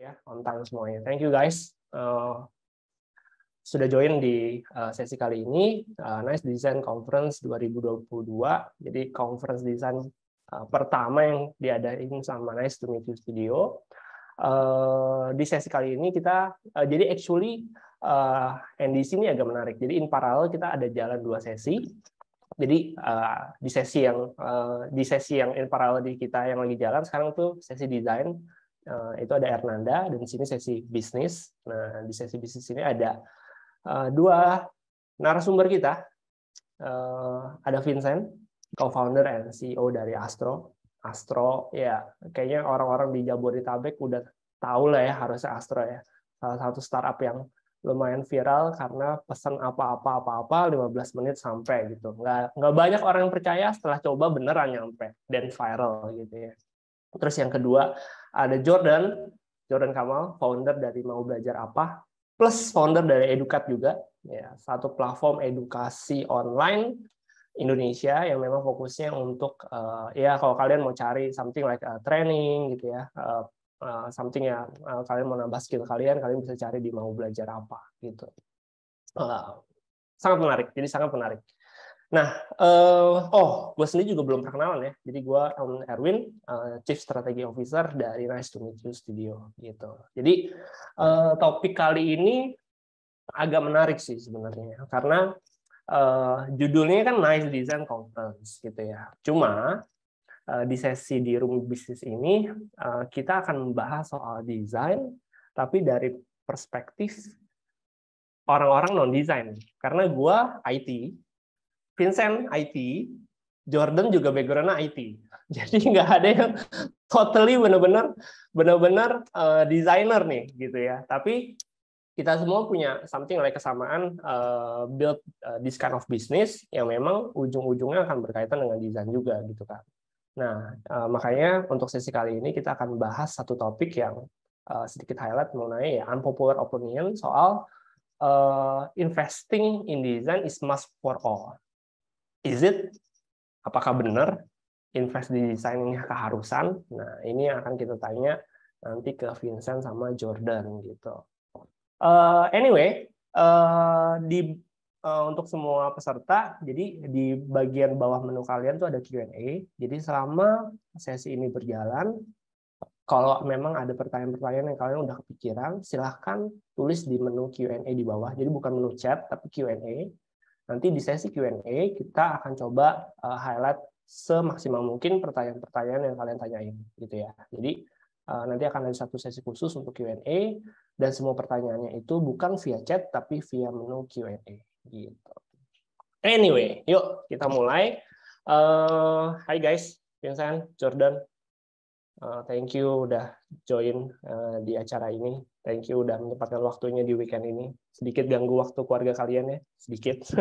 ya on time semuanya. Thank you guys uh, sudah join di uh, sesi kali ini uh, Nice Design Conference 2022. Jadi conference design uh, pertama yang diadain sama Nice to Meet You Studio. Uh, di sesi kali ini kita uh, jadi actually uh, NDC ini agak menarik. Jadi in parallel kita ada jalan dua sesi. Jadi uh, di sesi yang uh, di sesi yang in parallel di kita yang lagi jalan sekarang tuh sesi desain Eh, itu ada Ernanda dan di sini sesi bisnis. Nah, di sesi bisnis ini ada eh, dua narasumber kita. Eh, ada Vincent, co-founder and CEO dari Astro. Astro ya kayaknya orang-orang di Jabodetabek udah tahu lah ya harusnya Astro ya. Salah satu startup yang lumayan viral karena pesan apa-apa apa-apa 15 menit sampai gitu. Nggak nggak banyak orang yang percaya setelah coba beneran nyampe dan viral gitu ya. Terus yang kedua ada Jordan, Jordan Kamal, founder dari Mau Belajar Apa, plus founder dari Edukat juga, ya, satu platform edukasi online Indonesia yang memang fokusnya untuk uh, ya kalau kalian mau cari something like uh, training gitu ya, uh, uh, something yang uh, kalian mau nambah skill kalian, kalian bisa cari di Mau Belajar Apa gitu. Uh, sangat menarik, jadi sangat menarik. Nah, uh, oh, gue sendiri juga belum perkenalan ya. Jadi gue Elman Erwin, uh, Chief Strategy Officer dari Nice to Meet You Studio gitu. Jadi uh, topik kali ini agak menarik sih sebenarnya karena uh, judulnya kan Nice Design Conference gitu ya. Cuma uh, di sesi di room bisnis ini uh, kita akan membahas soal desain tapi dari perspektif orang-orang non design karena gue IT Vincent IT, Jordan juga backgroundnya IT. Jadi nggak ada yang totally benar-benar benar-benar uh, designer nih gitu ya. Tapi kita semua punya something like kesamaan uh, build uh, this kind of business yang memang ujung-ujungnya akan berkaitan dengan desain juga gitu kan. Nah uh, makanya untuk sesi kali ini kita akan bahas satu topik yang uh, sedikit highlight mengenai ya, unpopular opinion soal uh, investing in design is must for all is it apakah benar invest di desain ini keharusan? Nah, ini yang akan kita tanya nanti ke Vincent sama Jordan gitu. Uh, anyway, uh, di uh, untuk semua peserta, jadi di bagian bawah menu kalian tuh ada Q&A. Jadi selama sesi ini berjalan, kalau memang ada pertanyaan-pertanyaan yang kalian udah kepikiran, silahkan tulis di menu Q&A di bawah. Jadi bukan menu chat, tapi Q&A Nanti di sesi Q&A kita akan coba eh, highlight semaksimal mungkin pertanyaan-pertanyaan yang kalian tanyain gitu ya. Jadi eh, nanti akan ada satu sesi khusus untuk Q&A dan semua pertanyaannya itu bukan via chat tapi via menu Q&A gitu. Anyway, yuk kita mulai. Uh, hi guys, Vincent, Jordan, uh, thank you udah join uh, di acara ini. Thank you udah menyempatkan waktunya di weekend ini. Sedikit ganggu waktu keluarga kalian ya, sedikit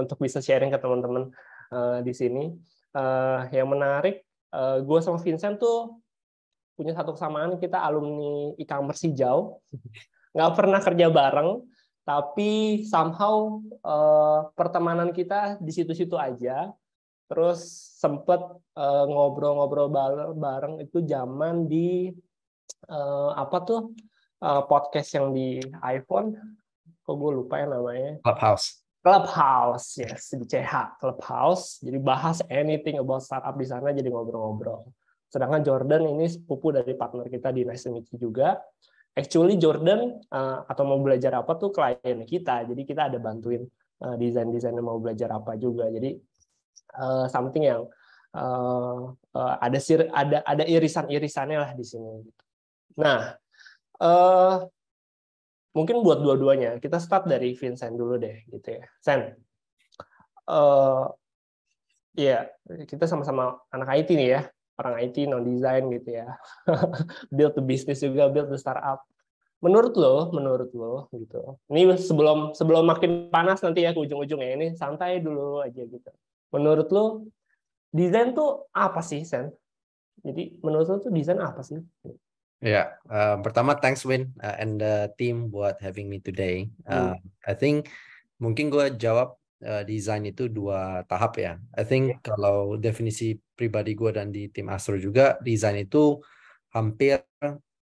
untuk bisa sharing ke teman-teman uh, di sini. Uh, yang menarik, uh, eh, gue sama Vincent tuh punya satu kesamaan kita alumni ikan commerce hijau, nggak pernah kerja bareng, tapi somehow uh, pertemanan kita di situ-situ aja terus sempet ngobrol-ngobrol bareng, bareng itu zaman di uh, apa tuh uh, podcast yang di iPhone? Kok gue lupa ya namanya? Clubhouse. Clubhouse, yes, di CH, Clubhouse. Jadi bahas anything about startup di sana, jadi ngobrol-ngobrol. Sedangkan Jordan ini sepupu dari partner kita di Nice to Meet juga. Actually Jordan uh, atau mau belajar apa tuh klien kita, jadi kita ada bantuin uh, desain-desain mau belajar apa juga. Jadi uh, something yang uh, uh, ada sir ada ada irisan-irisannya lah di sini. Gitu. Nah, uh, mungkin buat dua-duanya kita start dari Vincent dulu deh gitu ya Sen uh, ya kita sama-sama anak IT nih ya orang IT non design gitu ya build the business juga build the startup menurut lo menurut lo gitu ini sebelum sebelum makin panas nanti ya ke ujung-ujungnya ini santai dulu aja gitu menurut lo desain tuh apa sih Sen jadi menurut lo tuh desain apa sih Yeah. Uh, pertama, thanks Win uh, and the team buat having me today. Uh, mm. I think mungkin gue jawab uh, desain itu dua tahap ya. I think yeah. kalau definisi pribadi gue dan di tim Astro juga, desain itu hampir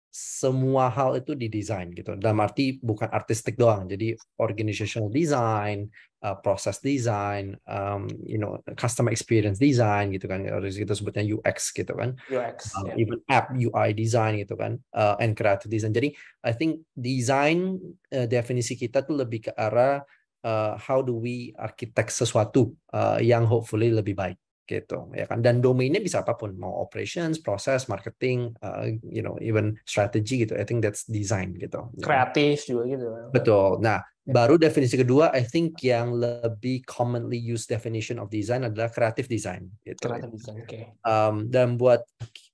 semua hal itu didesain gitu. Dalam arti bukan artistik doang. Jadi organizational design, uh, proses design, um, you know, customer experience design gitu kan, kita sebutnya UX gitu kan, UX, um, yeah. even app UI design gitu kan, uh, and creative design. Jadi I think design uh, definisi kita tuh lebih ke arah uh, how do we architect sesuatu uh, yang hopefully lebih baik gitu ya kan dan domainnya bisa apapun mau operations proses marketing uh, you know even strategy gitu I think that's design gitu kreatif juga gitu betul nah Ya. Baru definisi kedua, I think yang lebih commonly used definition of design adalah creative design. Gitu. Creative design, oke. Okay. Um, dan buat,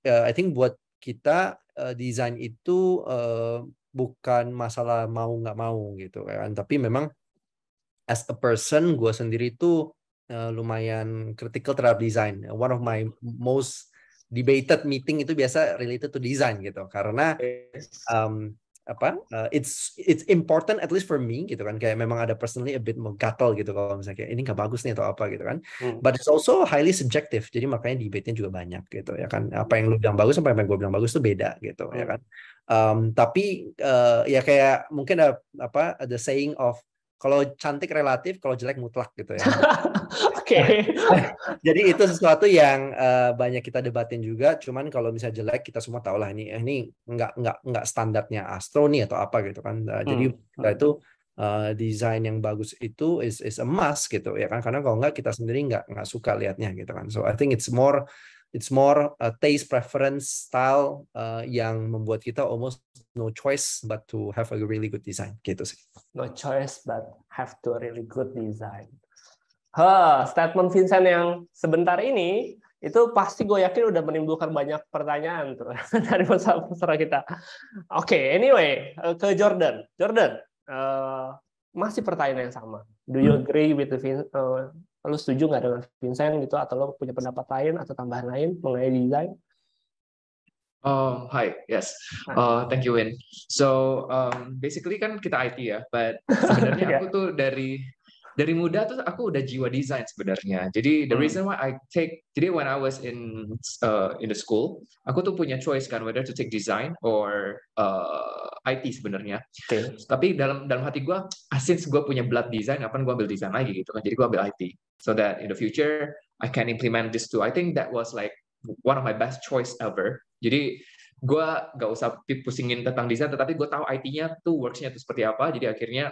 uh, I think buat kita uh, desain itu uh, bukan masalah mau nggak mau gitu kan, tapi memang as a person gue sendiri itu uh, lumayan critical terhadap design One of my most debated meeting itu biasa related to design gitu, karena um, apa uh, it's it's important at least for me gitu kan kayak memang ada personally a bit menggatal gitu kalau misalnya kayak ini nggak bagus nih atau apa gitu kan hmm. but it's also highly subjective jadi makanya debate-nya juga banyak gitu ya kan apa yang lu bilang bagus apa yang gue bilang bagus tuh beda gitu ya hmm. ya kan um, tapi uh, ya kayak mungkin ada, apa the saying of kalau cantik relatif, kalau jelek mutlak gitu ya. Oke. Jadi itu sesuatu yang uh, banyak kita debatin juga. Cuman kalau misalnya jelek, kita semua tahu lah ini eh, ini nggak nggak nggak standarnya astro nih atau apa gitu kan. Uh, hmm. Jadi kita hmm. itu uh, desain yang bagus itu is is a must gitu ya kan. Karena kalau nggak kita sendiri nggak nggak suka liatnya gitu kan. So I think it's more it's more a taste preference style uh, yang membuat kita almost no choice but to have a really good design gitu sih. No choice but have to really good design. Ha, statement Vincent yang sebentar ini itu pasti gue yakin udah menimbulkan banyak pertanyaan tuh dari peserta kita. Oke, okay, anyway eh, ke Jordan. Jordan, uh, masih pertanyaan yang sama. Do you hmm. agree with the uh, lu setuju nggak dengan Vincent gitu atau lo punya pendapat lain atau tambahan lain mengenai desain? Oh, hi. Yes. Uh, thank you, Win. So, um, basically kan kita IT ya, but sebenarnya aku tuh dari dari muda tuh aku udah jiwa desain sebenarnya. Jadi the hmm. reason why I take jadi when I was in uh, in the school, aku tuh punya choice kan whether to take design or uh, IT sebenarnya. Okay. Tapi dalam dalam hati gue, ah, since gue punya blood design, kapan gue ambil desain lagi gitu kan? Jadi gue ambil IT so that in the future I can implement this too. I think that was like one of my best choice ever. Jadi gue gak usah pusingin tentang desain, tetapi gue tahu IT-nya tuh works-nya tuh seperti apa. Jadi akhirnya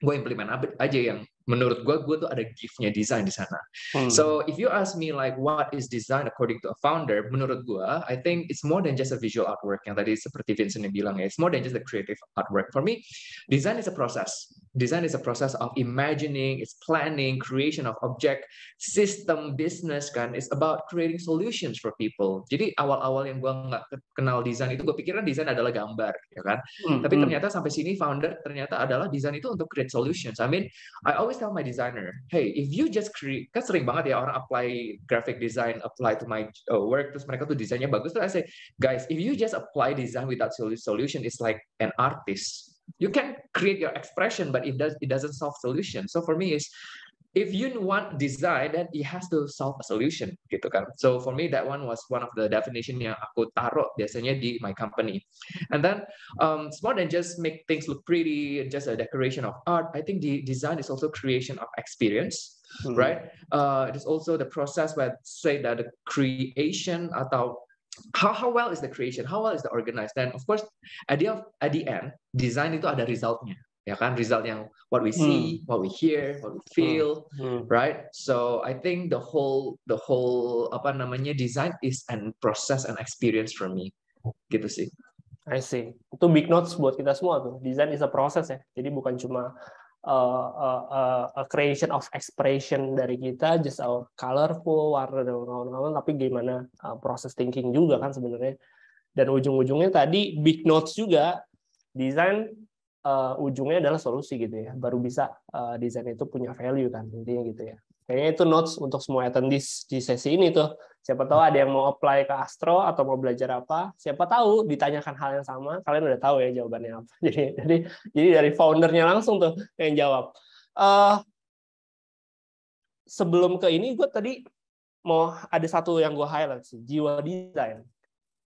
gue implement aja yang menurut gue gue tuh ada giftnya desain di sana hmm. so if you ask me like what is design according to a founder menurut gue I think it's more than just a visual artwork yang tadi seperti Vincent yang bilang ya it's more than just a creative artwork for me design is a process design is a process of imagining it's planning creation of object system business kan it's about creating solutions for people jadi awal-awal yang gue nggak kenal desain itu gue pikirnya desain adalah gambar ya kan hmm. tapi hmm. ternyata sampai sini founder ternyata adalah desain itu untuk create solutions I mean I always always tell my designer, hey, if you just create, kan sering banget ya orang apply graphic design, apply to my uh, work, terus mereka tuh desainnya bagus. Terus I say, guys, if you just apply design without solution, it's like an artist. You can create your expression, but it does it doesn't solve solution. So for me, is if you want design then it has to solve a solution gitu kan so for me that one was one of the definition yang aku taruh biasanya di my company and then um, it's more than just make things look pretty just a decoration of art I think the design is also creation of experience -hmm. right uh, it is also the process where say that the creation atau how, how well is the creation how well is the organized then of course at the, at the end design itu ada resultnya ya kan result yang what we see, hmm. what we hear, what we feel, hmm. Hmm. right? So I think the whole the whole apa namanya design is an process and experience for me, gitu sih. I see. Itu big notes buat kita semua tuh. Design is a process ya. Jadi bukan cuma uh, uh, uh, a creation of expression dari kita, just our colorful warna dan kawan-kawan, tapi gimana uh, proses thinking juga kan sebenarnya. Dan ujung-ujungnya tadi big notes juga. Design uh, ujungnya adalah solusi gitu ya baru bisa uh, desain itu punya value kan intinya gitu ya kayaknya itu notes untuk semua attendees di sesi ini tuh siapa tahu ada yang mau apply ke Astro atau mau belajar apa siapa tahu ditanyakan hal yang sama kalian udah tahu ya jawabannya apa jadi jadi jadi dari foundernya langsung tuh yang jawab uh, sebelum ke ini gue tadi mau ada satu yang gue highlight sih jiwa desain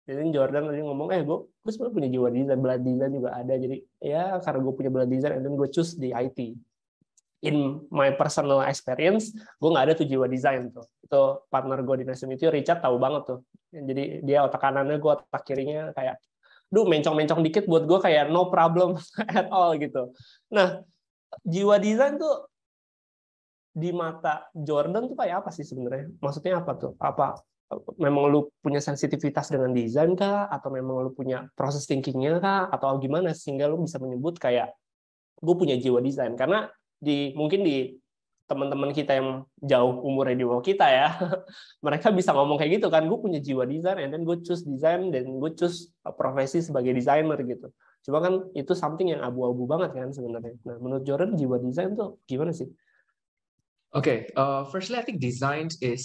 jadi Jordan tadi ngomong eh gue gue sebenarnya punya jiwa desain blood design juga ada jadi ya karena gue punya blood design and then gue choose di IT in my personal experience gue nggak ada tuh jiwa desain tuh itu partner gue di Nasdem itu Richard tahu banget tuh jadi dia otak kanannya gue otak kirinya kayak duh mencong-mencong dikit buat gue kayak no problem at all gitu nah jiwa desain tuh di mata Jordan tuh kayak apa sih sebenarnya maksudnya apa tuh apa memang lu punya sensitivitas dengan desain kah atau memang lu punya proses thinkingnya kah atau gimana sehingga lu bisa menyebut kayak gue punya jiwa desain karena di mungkin di teman-teman kita yang jauh umurnya di bawah kita ya mereka bisa ngomong kayak gitu kan gue punya jiwa desain dan gue choose desain dan gue choose uh, profesi sebagai desainer gitu cuma kan itu something yang abu-abu banget kan sebenarnya nah menurut Jordan jiwa desain tuh gimana sih Oke, okay, uh, firstly I think design is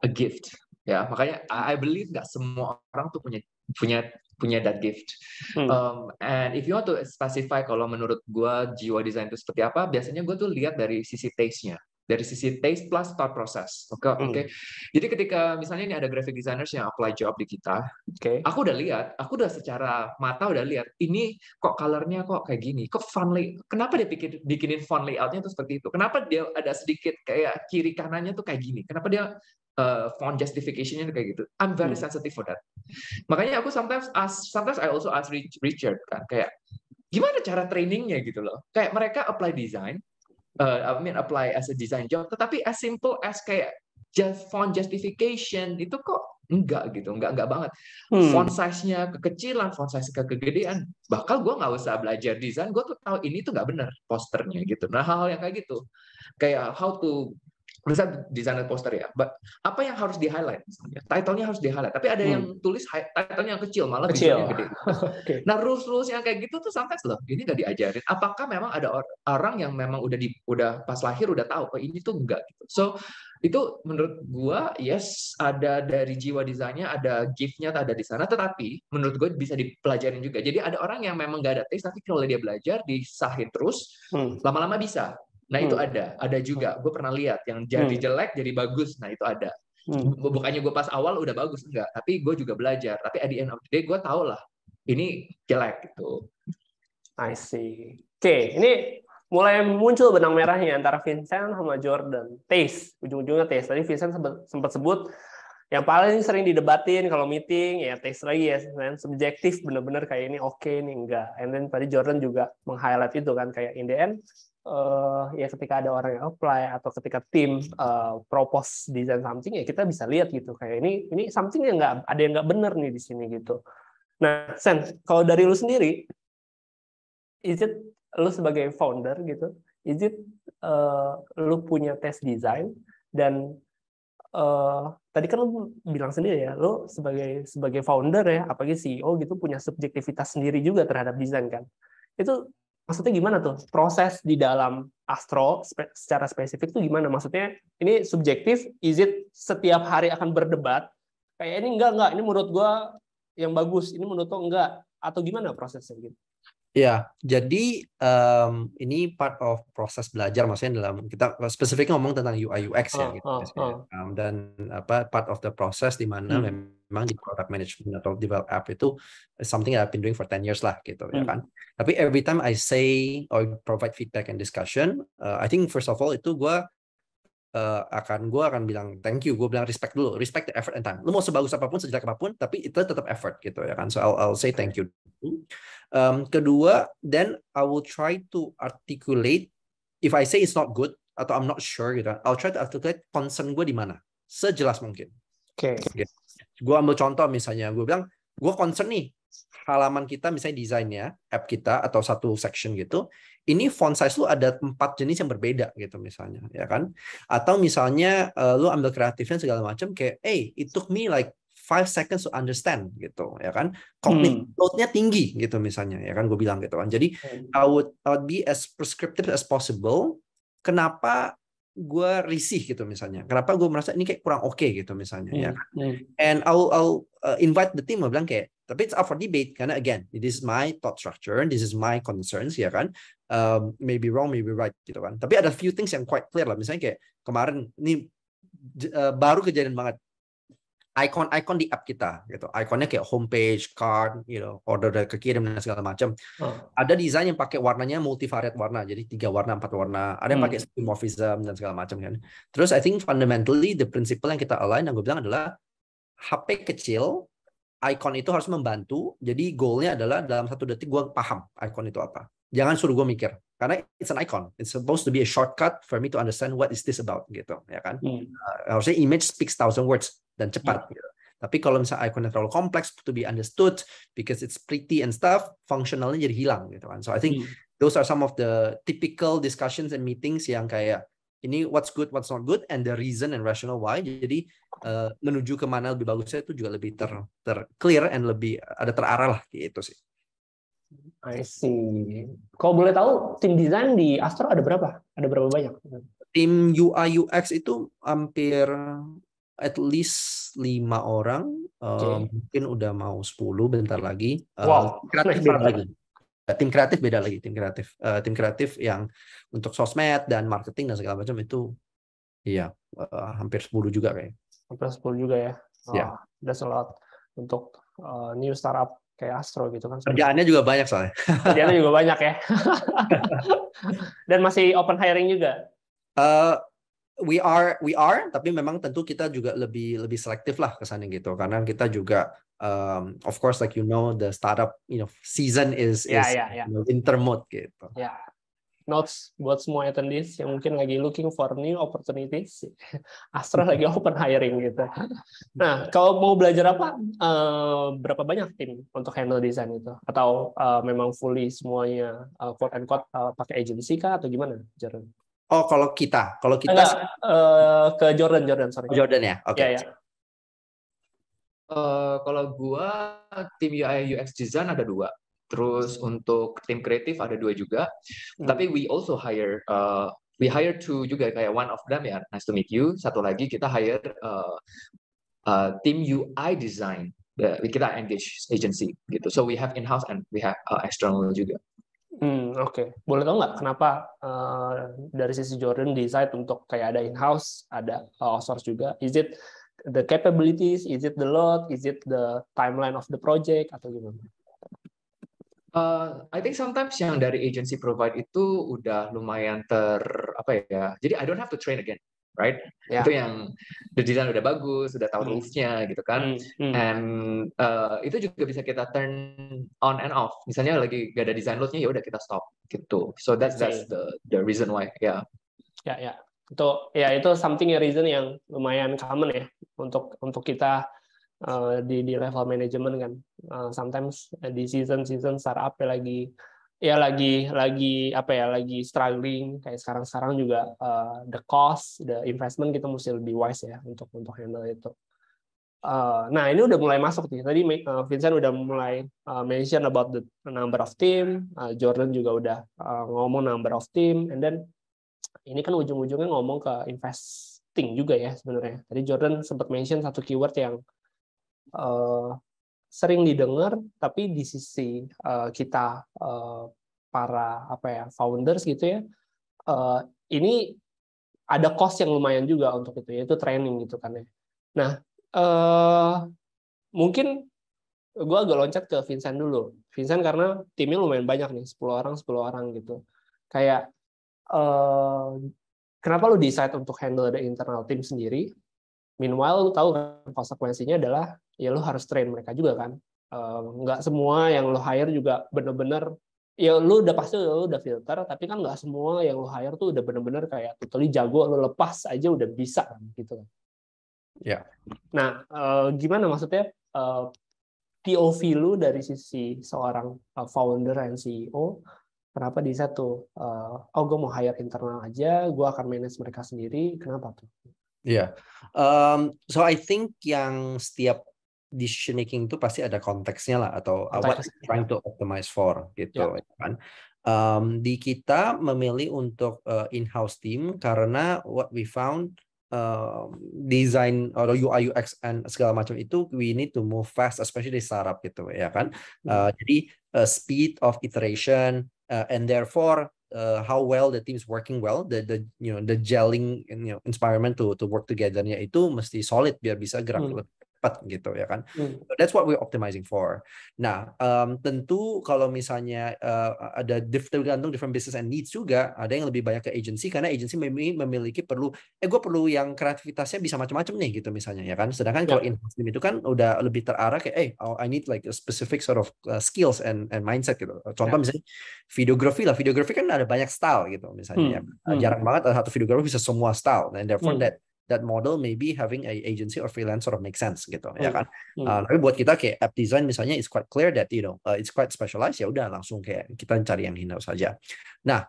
a gift ya makanya I believe nggak semua orang tuh punya punya punya that gift hmm. um, and if you want to specify kalau menurut gue jiwa desain itu seperti apa biasanya gue tuh lihat dari sisi taste-nya dari sisi taste plus thought process oke okay, hmm. oke okay? jadi ketika misalnya ini ada graphic designers yang apply job di kita okay. aku udah lihat aku udah secara mata udah lihat ini kok colornya kok kayak gini kok font lay- kenapa dia bikin bikinin font layoutnya tuh seperti itu kenapa dia ada sedikit kayak kiri kanannya tuh kayak gini kenapa dia uh, eh, font justificationnya kayak gitu. I'm very hmm. sensitive for that. Makanya aku sometimes ask, sometimes I also ask Richard kan kayak gimana cara trainingnya gitu loh. Kayak mereka apply design, uh, I mean apply as a design job, tetapi as simple as kayak just font justification itu kok enggak gitu, enggak enggak banget. Hmm. Font size-nya kekecilan, font size kegedean. Bakal gue nggak usah belajar desain, gue tuh tahu ini tuh nggak bener posternya gitu. Nah hal-hal yang kayak gitu, kayak how to tulisan desainer poster ya. But, apa yang harus di highlight misalnya? Titlenya harus di highlight. Tapi ada hmm. yang tulis titlenya yang kecil malah kecil. gede. okay. Nah rules rules yang kayak gitu tuh sampai loh ini nggak diajarin. Apakah memang ada orang yang memang udah di udah pas lahir udah tahu oh, ini tuh enggak gitu. So itu menurut gua yes ada dari jiwa desainnya ada giftnya ada di sana tetapi menurut gua bisa dipelajarin juga jadi ada orang yang memang nggak ada taste tapi kalau dia belajar disahin terus hmm. lama-lama hmm. bisa Nah itu hmm. ada, ada juga. Hmm. Gue pernah lihat yang jadi hmm. jelek jadi bagus. Nah itu ada. Hmm. Bukannya gue pas awal udah bagus enggak, tapi gue juga belajar. Tapi at the end of the day gue tau lah ini jelek gitu. I see. Oke, okay. ini mulai muncul benang merahnya antara Vincent sama Jordan. Taste, ujung-ujungnya taste. Tadi Vincent sempat sebut yang paling sering didebatin kalau meeting ya taste lagi ya dan subjektif bener-bener kayak ini oke okay, ini enggak and then tadi Jordan juga meng-highlight itu kan kayak in the end uh, ya ketika ada orang yang apply atau ketika tim uh, propose design something ya kita bisa lihat gitu kayak ini ini something yang nggak ada yang nggak benar nih di sini gitu. Nah, Sen, kalau dari lu sendiri, is it lu sebagai founder gitu, is it uh, lu punya tes design dan uh, tadi kan lu bilang sendiri ya, lu sebagai sebagai founder ya, apalagi CEO gitu punya subjektivitas sendiri juga terhadap desain kan. Itu maksudnya gimana tuh proses di dalam astro secara spesifik tuh gimana? Maksudnya ini subjektif, is it setiap hari akan berdebat? Kayak ini enggak enggak, ini menurut gua yang bagus, ini menurut gua enggak atau gimana prosesnya gitu? Ya, jadi um, ini part of proses belajar maksudnya dalam kita spesifiknya ngomong tentang UI UX ya, ah, gitu, oh, oh. Um, dan apa part of the process di mana hmm. memang di product management atau develop app itu something that I've been doing for 10 years lah gitu ya hmm. ya kan. Tapi every time I say or provide feedback and discussion, uh, I think first of all itu gua uh, akan gue akan bilang thank you gue bilang respect dulu respect the effort and time lu mau sebagus apapun sejelek apapun tapi itu tetap effort gitu ya kan so I'll, I'll say thank you um, kedua then I will try to articulate if I say it's not good atau I'm not sure gitu I'll try to articulate concern gue di mana sejelas mungkin oke okay. okay. gue ambil contoh misalnya gue bilang gue concern nih halaman kita misalnya desainnya app kita atau satu section gitu ini font size lu ada empat jenis yang berbeda gitu misalnya ya kan atau misalnya uh, lu ambil kreatifnya segala macam kayak hey it took me like five seconds to understand gitu ya kan cognitive hmm. loadnya tinggi gitu misalnya ya kan gue bilang gitu kan jadi hmm. I would, I would be as prescriptive as possible kenapa gue risih gitu misalnya kenapa gue merasa ini kayak kurang oke okay, gitu misalnya ya hmm. ya kan? hmm. and I'll, I'll eh, invite the team bilang kayak tapi it's up for debate karena again, this is my thought structure, and this is my concerns ya kan. Um, maybe wrong, maybe right gitu kan. Tapi ada few things yang quite clear lah. Misalnya kayak kemarin ini uh, baru kejadian banget icon-icon di app kita gitu. iconnya kayak homepage, card, you know, order dari kekirim dan segala macam. Oh. Ada desain yang pakai warnanya multivariate warna, jadi tiga warna, empat warna. Ada yang hmm. pakai hmm. skeuomorphism dan segala macam kan. Terus I think fundamentally the principle yang kita align yang gue bilang adalah HP kecil icon itu harus membantu. Jadi goalnya adalah dalam satu detik gue paham icon itu apa. Jangan suruh gue mikir karena it's an icon. It's supposed to be a shortcut for me to understand what is this about gitu, ya kan? Hmm. Uh, harusnya image speaks thousand words dan cepat. Hmm. Gitu. Tapi kalau misalnya iconnya terlalu kompleks to be understood because it's pretty and stuff, functionalnya jadi hilang gitu kan. So I think hmm. those are some of the typical discussions and meetings yang kayak ini what's good, what's not good, and the reason and rational why. Jadi uh, menuju kemana lebih bagusnya itu juga lebih ter, ter clear and lebih ada terarah lah gitu sih. I see. Kalau boleh tahu tim desain di Astro ada berapa? Ada berapa banyak? Tim UI UX itu hampir at least lima orang, okay. uh, eh, mungkin udah mau 10 bentar lagi. Eh, wow, uh, kreatif lagi. Eh, tim kreatif beda lagi tim kreatif uh, tim kreatif yang untuk sosmed dan marketing dan segala macam itu iya uh, hampir 10 juga kayak hampir 10 juga ya oh, udah selot untuk uh, new startup kayak Astro gitu kan kerjaannya juga banyak soalnya kerjaannya juga banyak ya dan masih open hiring juga uh, we are we are tapi memang tentu kita juga lebih lebih selektif lah kesannya gitu karena kita juga um, of course like you know the startup you know season is yeah, is yeah, yeah. You know, winter mode gitu. Yeah. Notes buat semua attendees yang mungkin lagi looking for new opportunities, Astra lagi open hiring gitu. Nah, kalau mau belajar apa, uh, berapa banyak tim untuk handle design itu? Atau uh, memang fully semuanya uh, quote and quote uh, pakai agency kah atau gimana, Jordan? Oh, kalau kita, kalau kita Enggak, uh, ke Jordan, Jordan, sorry. Jordan ya, oke. Okay. Yeah, ya. ya. Eh, kalau gua tim UI UX design ada dua. Terus untuk tim kreatif ada dua juga. Hmm. Tapi we also hire uh, we hire two juga kayak one of them ya nice to meet you. Satu lagi kita hire uh, uh, tim UI design. The, ya, kita engage agency gitu. So we have in house and we have uh, external juga. Hmm, oke. Okay. Boleh tau nggak kenapa uh, dari sisi Jordan decide untuk kayak ada in-house, ada outsource juga? Is it the capabilities, is it the load, is it the timeline of the project atau gimana? Uh, I think sometimes yang dari agency provide itu udah lumayan ter apa ya. Jadi I don't have to train again, right? Yeah. Itu yang the design udah bagus, udah tahu mm. rules gitu kan. Mm. And uh, itu juga bisa kita turn on and off. Misalnya lagi gak ada design load-nya ya udah kita stop gitu. So that's that's the the reason why, yeah. Ya yeah, ya. Yeah. Itu ya itu something ya, reason yang lumayan common ya untuk untuk kita uh, di di level manajemen kan. Uh, sometimes di season season startup ya lagi ya lagi lagi apa ya lagi struggling kayak sekarang sekarang juga uh, the cost the investment kita gitu mesti lebih wise ya untuk untuk handle itu uh, nah ini udah mulai masuk nih tadi uh, Vincent udah mulai uh, mention about the number of team uh, Jordan juga udah uh, ngomong number of team and then ini kan ujung-ujungnya ngomong ke invest penting juga ya sebenarnya. Tadi Jordan sempat mention satu keyword yang uh, sering didengar, tapi di sisi uh, kita uh, para apa ya founders gitu ya, uh, ini ada cost yang lumayan juga untuk itu, yaitu training gitu kan ya. Nah, uh, mungkin gue agak loncat ke Vincent dulu. Vincent karena timnya lumayan banyak nih, 10 orang, 10 orang gitu. Kayak uh, Kenapa lu decide untuk handle the internal team sendiri? Meanwhile, lu tahu kan konsekuensinya adalah ya lu harus train mereka juga kan. Nggak uh, semua yang lu hire juga bener-bener ya lu udah pasti lu udah filter tapi kan nggak semua yang lu hire tuh udah bener-bener kayak totally jago lu lepas aja udah bisa kan gitu kan ya nah uh, gimana maksudnya uh, eh, POV lu dari sisi seorang eh, founder dan CEO Kenapa di satu? Uh, eh, oh, gue mau hire internal aja, gue akan manage mereka sendiri. Kenapa tuh? Iya, yeah. um, so I think yang setiap decision making itu pasti ada konteksnya lah atau Konteks. Uh, what trying to ya. optimize for gitu yeah. Ya kan. Um, di kita memilih untuk uh, in-house team karena what we found uh, design atau UI UX and segala macam itu we need to move fast especially di startup gitu ya kan uh, jadi uh, speed of iteration uh, and therefore uh, how well the team is working well the the you know the gelling you know environment to to work together itu mesti solid biar bisa gerak hmm. lebih cepat gitu ya kan. Hmm. So that's what we optimizing for. Nah, um, tentu kalau misalnya uh, ada tergantung different business and needs juga, ada yang lebih banyak ke agency karena agency memiliki perlu eh gue perlu yang kreativitasnya bisa macam-macam nih gitu misalnya ya kan. Sedangkan yeah. kalau in-house team itu kan udah lebih terarah kayak eh hey, oh, I need like a specific sort of eh, skills and and mindset gitu. Contoh yeah. misalnya videografi lah, videografi kan ada banyak style gitu misalnya. Hmm. Ya. Kan? Nah, hmm. Jarang hmm. banget ada satu videografi bisa semua style and therefore hmm. that that model maybe having a agency or freelance sort of makes sense gitu mm. ya hmm. kan mm. uh, tapi buat kita kayak app design misalnya it's quite clear that you know uh, it's quite specialized ya udah langsung kayak kita cari yang in saja nah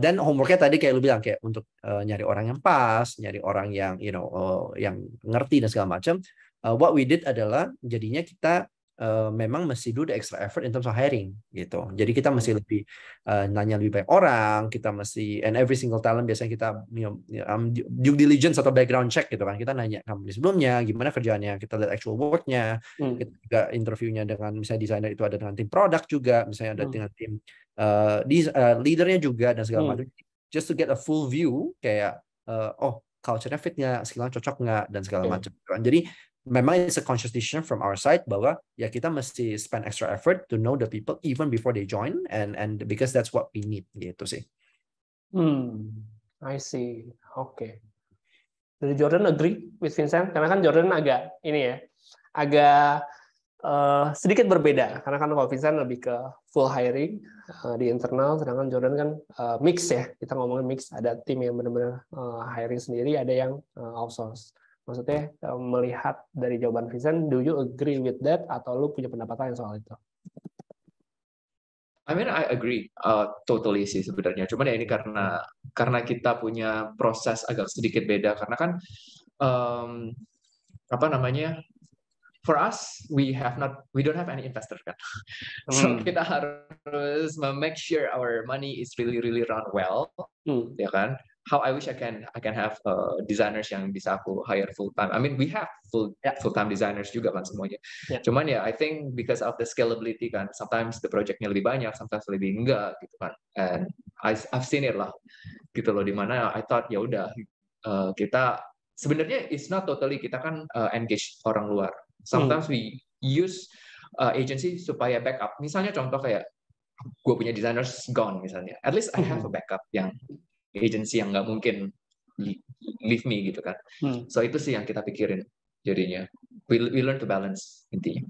dan uh, homeworknya tadi kayak lu bilang kayak untuk uh, nyari orang yang pas, nyari orang yang you know uh, yang ngerti dan segala macam. Uh, what we did adalah jadinya kita Eh, memang masih do the extra effort in terms of hiring gitu. Jadi kita masih hmm. lebih uh, nanya lebih banyak orang, kita masih and every single talent biasanya kita you know, ya, um, due diligence atau background check gitu kan. Kita nanya company sebelumnya gimana kerjaannya, kita lihat actual worknya, hmm. kita juga interviewnya dengan misalnya desainer itu ada dengan tim produk juga, misalnya ada hmm. dengan tim uh, eh, di uh, leadernya juga dan segala hmm. macam. Just to get a full view kayak uh, oh culture-nya fit nggak, skillnya cocok nggak, dan segala hmm. macam. Gitu kan. Jadi memang it's a conscious decision from our side bahwa ya kita mesti spend extra effort to know the people even before they join and and because that's what we need gitu sih. Hmm, I see. Oke. Okay. Dari Jordan agree with Vincent karena kan Jordan agak ini ya, agak uh, sedikit berbeda karena kan kalau Vincent lebih ke full hiring uh, di internal, sedangkan Jordan kan uh, mix ya. Kita ngomongin mix, ada tim yang benar-benar uh, hiring sendiri, ada yang uh, outsource. Maksudnya eh, melihat dari jawaban Vincent, do you agree with that atau lu punya pendapat lain soal itu? I mean I agree uh, totally sih sebenarnya. Cuma ya ini karena karena kita punya proses agak sedikit beda karena kan um, apa namanya for us we have not we don't have any investor kan. Hmm. So kita harus make sure our money is really really run well, hmm. ya kan how I wish I can I can have uh, designers yang bisa aku hire full time. I mean we have full yeah. full time designers juga kan semuanya. Yeah. Cuman ya I think because of the scalability kan sometimes the projectnya lebih banyak, sometimes lebih enggak gitu kan. And I, I've seen it lah gitu loh dimana I thought ya udah uh, kita sebenarnya it's not totally kita kan uh, engage orang luar. Sometimes hmm. we use uh, agency supaya backup. Misalnya contoh kayak gue punya designers gone misalnya. At least I have hmm. a backup yang agency yang nggak mungkin leave me gitu kan. Hmm. So itu sih yang kita pikirin jadinya. We, we learn to balance intinya.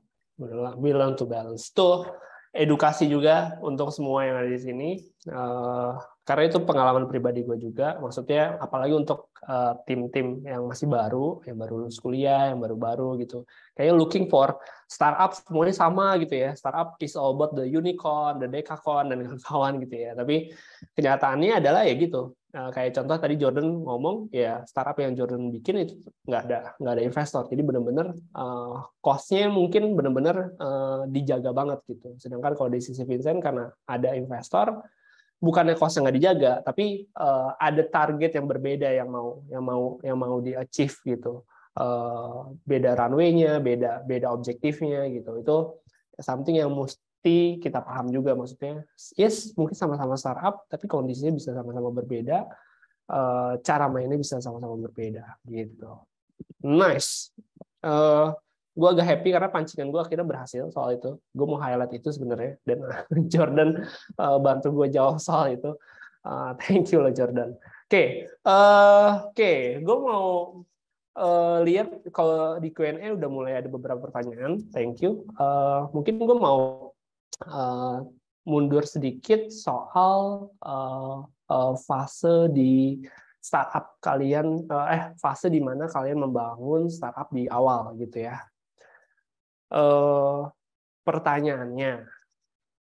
We learn to balance. Tuh edukasi juga untuk semua yang ada di sini. Uh, karena itu pengalaman pribadi gue juga. Maksudnya apalagi untuk tim eh, tim-tim yang masih baru, yang baru lulus kuliah, yang baru-baru gitu. Kayaknya looking for startup semuanya sama gitu ya. Startup is all about the unicorn, the decacorn, dan kawan-kawan gitu ya. Tapi kenyataannya adalah ya gitu Nah, kayak contoh tadi Jordan ngomong ya startup yang Jordan bikin itu nggak ada nggak ada investor jadi benar-benar uh, eh, costnya mungkin benar-benar uh, eh, dijaga banget gitu sedangkan kalau di sisi Vincent karena ada investor bukannya costnya nggak dijaga tapi uh, ada target yang berbeda yang mau yang mau yang mau di achieve gitu uh, beda runway-nya beda beda objektifnya gitu itu something yang must, mengerti, kita paham juga maksudnya. Yes, mungkin sama-sama startup, tapi kondisinya bisa sama-sama berbeda, eh, cara mainnya bisa sama-sama berbeda gitu. Nice. Uh, eh, gue agak happy karena pancingan gue akhirnya berhasil soal itu. Gue mau highlight itu sebenarnya dan Jordan uh, bantu gue jawab soal itu. Uh, thank you loh Jordan. Oke, okay. uh, oke, okay. gue mau uh, lihat kalau di Q&A udah mulai ada beberapa pertanyaan. Thank you. Uh, mungkin gue mau Eh, mundur sedikit soal uh, uh, fase di startup kalian uh, eh fase di mana kalian membangun startup di awal gitu ya. Uh, pertanyaannya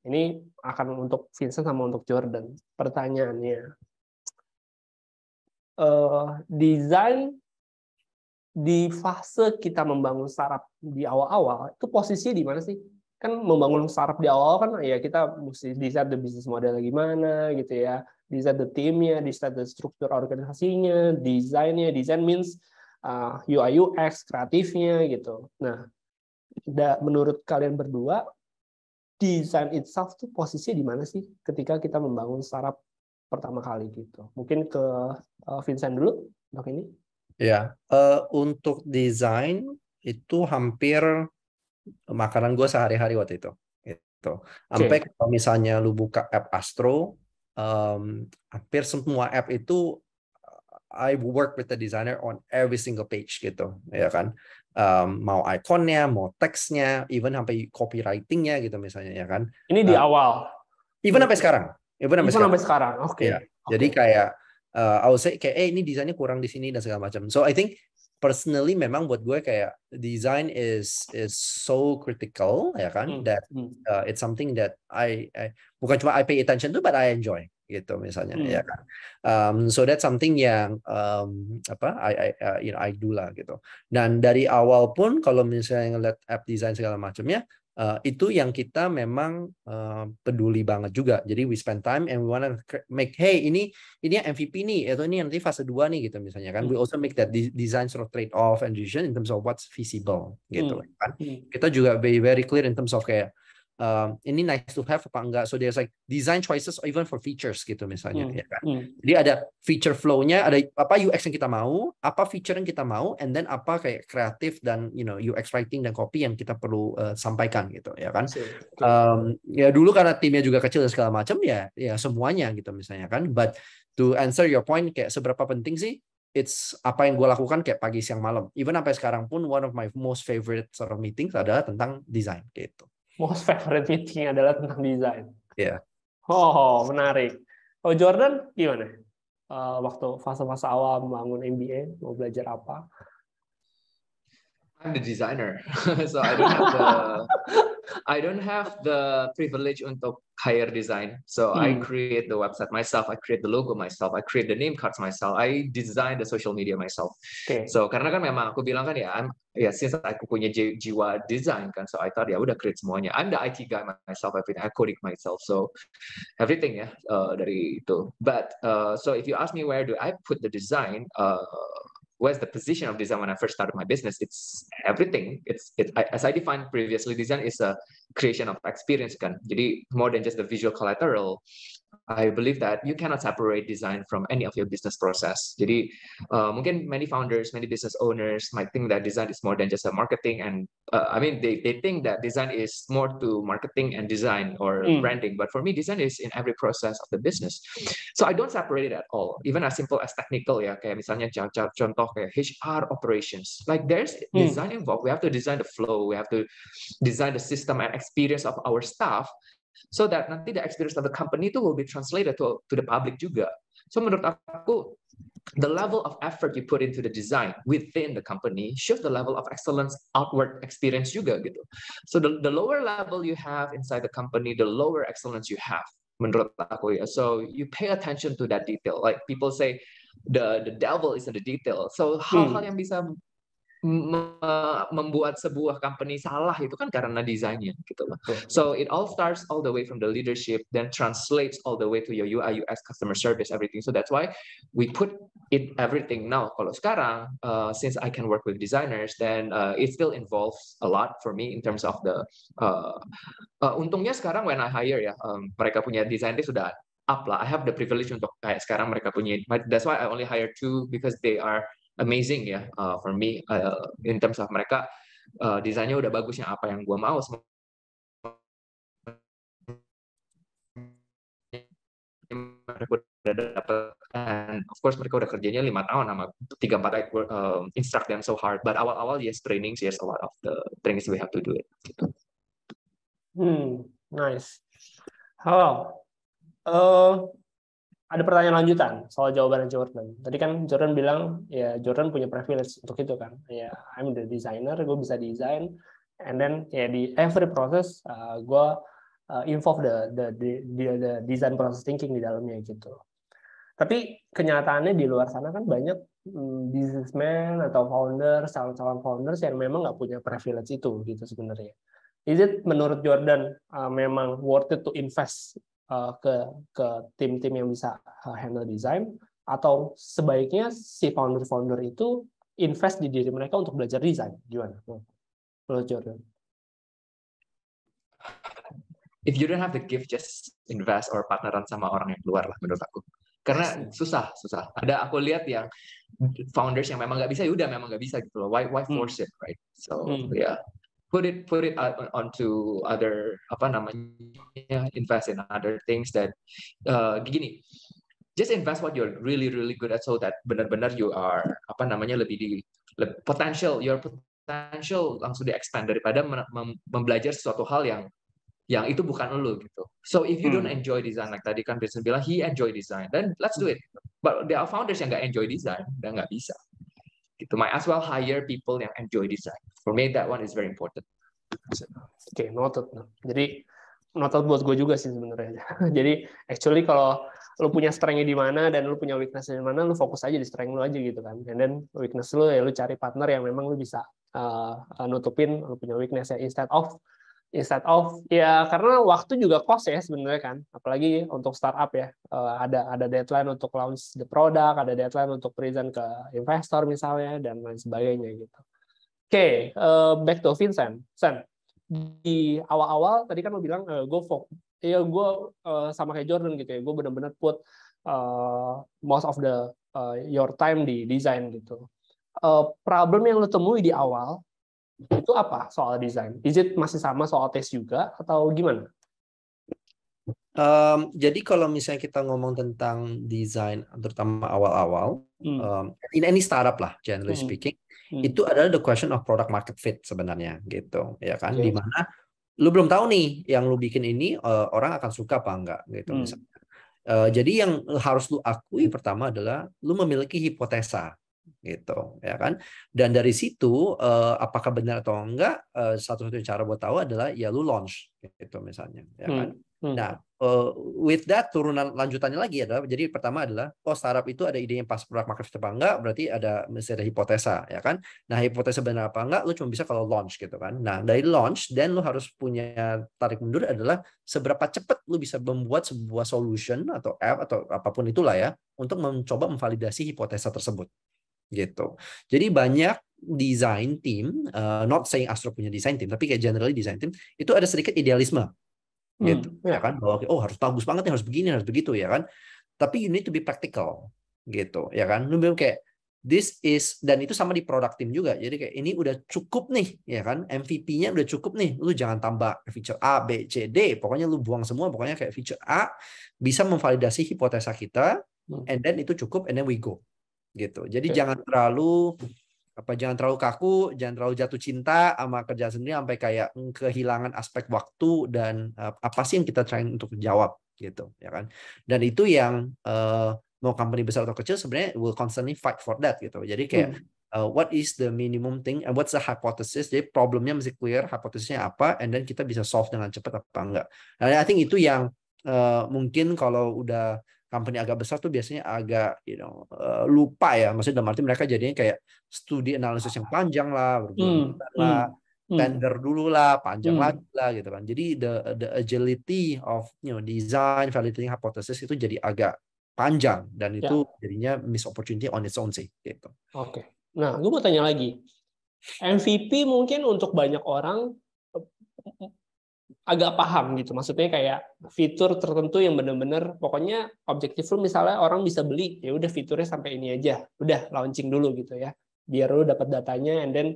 ini akan untuk Vincent sama untuk Jordan. Pertanyaannya uh, desain di fase kita membangun startup di awal-awal itu posisinya di mana sih? kan membangun startup di awal kan ya kita mesti decide the business model gimana gitu ya desain the timnya desain the struktur organisasinya desainnya desain means uh, UI UX kreatifnya gitu nah da, menurut kalian berdua desain itself tuh posisinya di mana sih ketika kita membangun startup pertama kali gitu mungkin ke uh, Vincent dulu untuk ini ya uh, untuk desain itu hampir makanan gue sehari-hari waktu itu itu. Sampai okay. kalau misalnya lu buka app Astro, um, hampir semua app itu eh, I work with the designer on every single page gitu, ya kan. Um, mau ikonnya, mau teksnya, even sampai copywritingnya gitu misalnya ya kan. Ini di eh, awal. Even sampai sekarang. Even sampai even sekarang. sekarang. Oke. Okay. Ya. Okay. Jadi kayak uh, I would say kayak eh ini desainnya kurang di sini dan segala macam. So I think personally memang buat gue kayak design is is so critical ya kan mm. that hmm. uh, it's something that I, I bukan cuma I pay attention to but I enjoy gitu misalnya mm. ya kan um, so that's something yang um, apa I, I uh, you know I do lah gitu dan dari awal pun kalau misalnya ngeliat app design segala macamnya Eh, itu yang kita memang uh, peduli banget juga. Jadi we spend time and we wanna make hey ini ini MVP nih atau ini nanti fase 2 nih gitu misalnya kan. Hmm. We also make that design sort of trade off and decision in terms of what's feasible gitu hmm. kan. Hmm. Kita juga very very clear in terms of kayak um, ini nice to have apa enggak. So there's like design choices even for features gitu misalnya hmm. ya kan. Hmm. Jadi ada feature flow-nya, ada apa UX yang kita mau, apa feature yang kita mau and then apa kayak kreatif dan you know UX writing dan copy yang kita perlu uh, sampaikan gitu ya kan. Um, ya dulu karena timnya juga kecil dan segala macam ya ya semuanya gitu misalnya kan. But to answer your point kayak seberapa penting sih it's apa yang gue lakukan kayak pagi siang malam even sampai sekarang pun one of my most favorite sort of meetings adalah tentang desain gitu most favorite meeting adalah tentang desain. Iya. Yeah. Oh, menarik. Oh, Jordan gimana? Uh, waktu fase-fase awal membangun MBA, mau belajar apa? I'm the designer, so I don't have the I don't have the privilege untuk hire design. So hmm. I create the website myself, I create the logo myself, I create the name cards myself, I design the social media myself. Okay. So karena kan memang aku bilang kan ya, I'm, ya since aku punya jiwa design kan, so I thought ya udah create semuanya. I'm the IT guy myself, everything, I coding myself, so everything ya uh, dari itu. But uh, so if you ask me where do I put the design, uh, where's the position of design when I first started my business? It's everything. It's it, as I defined previously, design is a creation of experience kan. Jadi more than just the visual collateral, I believe that you cannot separate design from any of your business process. Jadi uh, mungkin many founders, many business owners might think that design is more than just a marketing and uh, I mean they, they think that design is more to marketing and design or mm. branding. But for me, design is in every process of the business. So I don't separate it at all. Even as simple as technical yeah. kayak misalnya contoh kayak HR operations. Like there's mm. design involved. We have to design the flow. We have to design the system and experience of our staff. so that nanti the experience of the company itu will be translated to to the public juga. So menurut aku the level of effort you put into the design within the company shows the level of excellence outward experience juga gitu. So the, the lower level you have inside the company, the lower excellence you have menurut aku ya. So you pay attention to that detail. Like people say the the devil is in the detail. So hal-hal hmm. yang bisa membuat sebuah company salah itu kan karena desainnya gitu loh. So it all starts all the way from the leadership then translates all the way to your UI UX customer service everything. So that's why we put it everything now. Kalau sekarang uh, since I can work with designers then uh, it still involves a lot for me in terms of the uh, uh, untungnya sekarang when I hire ya um, mereka punya desain sudah up lah. I have the privilege untuk kayak sekarang mereka punya. That's why I only hire two because they are amazing ya uh, for me uh, in terms of mereka uh, desainnya udah bagusnya apa yang gue mau mereka udah dapat and of course mereka udah kerjanya lima tahun sama tiga empat eh, um, instruct them so hard but awal awal yes trainings yes a lot of the trainings we have to do it gitu. hmm nice halo uh, ada pertanyaan lanjutan soal jawaban Jordan. Tadi kan Jordan bilang ya Jordan punya privilege untuk itu kan. Ya I'm the designer, gue bisa desain. And then ya di every process uh, gue uh, involve the the, the the the design process thinking di dalamnya gitu. Tapi kenyataannya di luar sana kan banyak mm, businessman atau founder, calon-calon founders yang memang nggak punya privilege itu gitu sebenarnya. Is it menurut Jordan uh, memang worth it to invest Eh, ke ke tim-tim yang bisa eh, handle desain atau sebaiknya si founder-founder itu invest di diri mereka untuk belajar desain gimana menurut Jordan? If you don't have the gift, just invest or partneran sama orang yang luar lah menurut aku. Karena susah, susah. Ada aku lihat yang founders yang memang nggak bisa, ya udah memang nggak bisa gitu loh. Why, why hmm. force it, right? So hmm. yeah, put it put it onto other apa namanya invest in other things that uh, gini just invest what you're really really good at so that benar-benar you are apa namanya lebih di potential your potential langsung di expand daripada mem membelajar sesuatu hal yang yang itu bukan lo gitu. So if you hmm. don't enjoy design, like tadi kan Vincent bilang he enjoy design, then let's do it. But there are founders yang nggak enjoy design dan nggak bisa gitu might as well hire people yang enjoy design for me that one is very important oke okay, noted jadi noted buat gue juga sih sebenarnya jadi actually kalau lu punya strength di mana dan lu punya weakness di mana lu fokus aja di strength lu aja gitu kan and then weakness lu ya lu cari partner yang memang lu bisa uh, nutupin lu punya weakness ya instead of instead ya, of ya karena waktu juga cost ya sebenarnya kan apalagi untuk startup ya eh, ada ada deadline untuk launch the product ada deadline untuk present ke investor misalnya dan lain sebagainya gitu oke okay, eh, back to Vincent Sen di awal-awal tadi kan lo bilang eh, go for ya gue sama kayak Jordan gitu ya gue benar-benar put uh, most of the uh, your time di design gitu uh, problem yang lo temui di awal itu apa soal desain? Is it masih sama soal tes juga atau gimana? Um, jadi kalau misalnya kita ngomong tentang desain, terutama awal-awal, hmm. um, in any startup lah, generally hmm. speaking, hmm. itu adalah the question of product market fit sebenarnya, gitu, ya kan? Okay. Dimana lu belum tahu nih yang lu bikin ini uh, orang akan suka apa enggak, gitu hmm. Uh, jadi yang harus lu akui pertama adalah lu memiliki hipotesa gitu ya kan dan dari situ uh, apakah benar atau enggak uh, satu-satunya cara buat tahu adalah ya lu launch gitu misalnya ya hmm, kan hmm. Nah, uh, with that turunan lanjutannya lagi adalah jadi pertama adalah oh startup itu ada ide yang pas produk market fit apa enggak, berarti ada mesti ada hipotesa ya kan. Nah, hipotesa benar apa enggak lu cuma bisa kalau launch gitu kan. Nah, dari launch dan lu harus punya tarik mundur adalah seberapa cepat lu bisa membuat sebuah solution atau app atau apapun itulah ya untuk mencoba memvalidasi hipotesa tersebut gitu. Jadi banyak design team, uh, eh, not saying Astro punya design team, tapi kayak generally design team itu ada sedikit idealisme, hmm. gitu, ya kan? Bahwa oh harus bagus banget, harus begini, harus begitu, ya kan? Tapi you need to be practical, gitu, ya kan? Lu bilang kayak this is dan itu sama di product team juga. Jadi kayak ini udah cukup nih, ya kan? MVP-nya udah cukup nih. Lu jangan tambah feature A, B, C, D. Pokoknya lu buang semua. Pokoknya kayak feature A bisa memvalidasi hipotesa kita, hmm. and then itu cukup, and then we go gitu. Jadi okay. jangan terlalu apa jangan terlalu kaku, jangan terlalu jatuh cinta sama kerja sendiri sampai kayak kehilangan aspek waktu dan uh, apa sih yang kita trying untuk jawab gitu, ya kan? Dan itu yang uh, mau company besar atau kecil sebenarnya will constantly fight for that gitu. Jadi kayak hmm uh, what is the minimum thing and what's the hypothesis. Jadi problemnya mesti clear, hipotesisnya apa, and then kita bisa solve dengan cepat apa enggak. Nah, I think itu yang uh, mungkin kalau udah company agak besar tuh biasanya agak you know eh, lupa ya maksudnya dalam arti mereka jadinya kayak studi analisis yang panjang lah berbulan hmm. lah hmm, hmm. tender dulu lah panjang hmm. lagi lah gitu kan jadi the the agility of you know design validating hypothesis itu jadi agak panjang dan ya. itu ya. jadinya miss opportunity on its own sih gitu oke okay. nah gue mau tanya lagi MVP mungkin untuk banyak orang agak paham gitu. Maksudnya kayak fitur tertentu yang benar-benar pokoknya objektif lu misalnya orang bisa beli, ya udah fiturnya sampai ini aja. Udah launching dulu gitu ya. Biar lu dapat datanya and then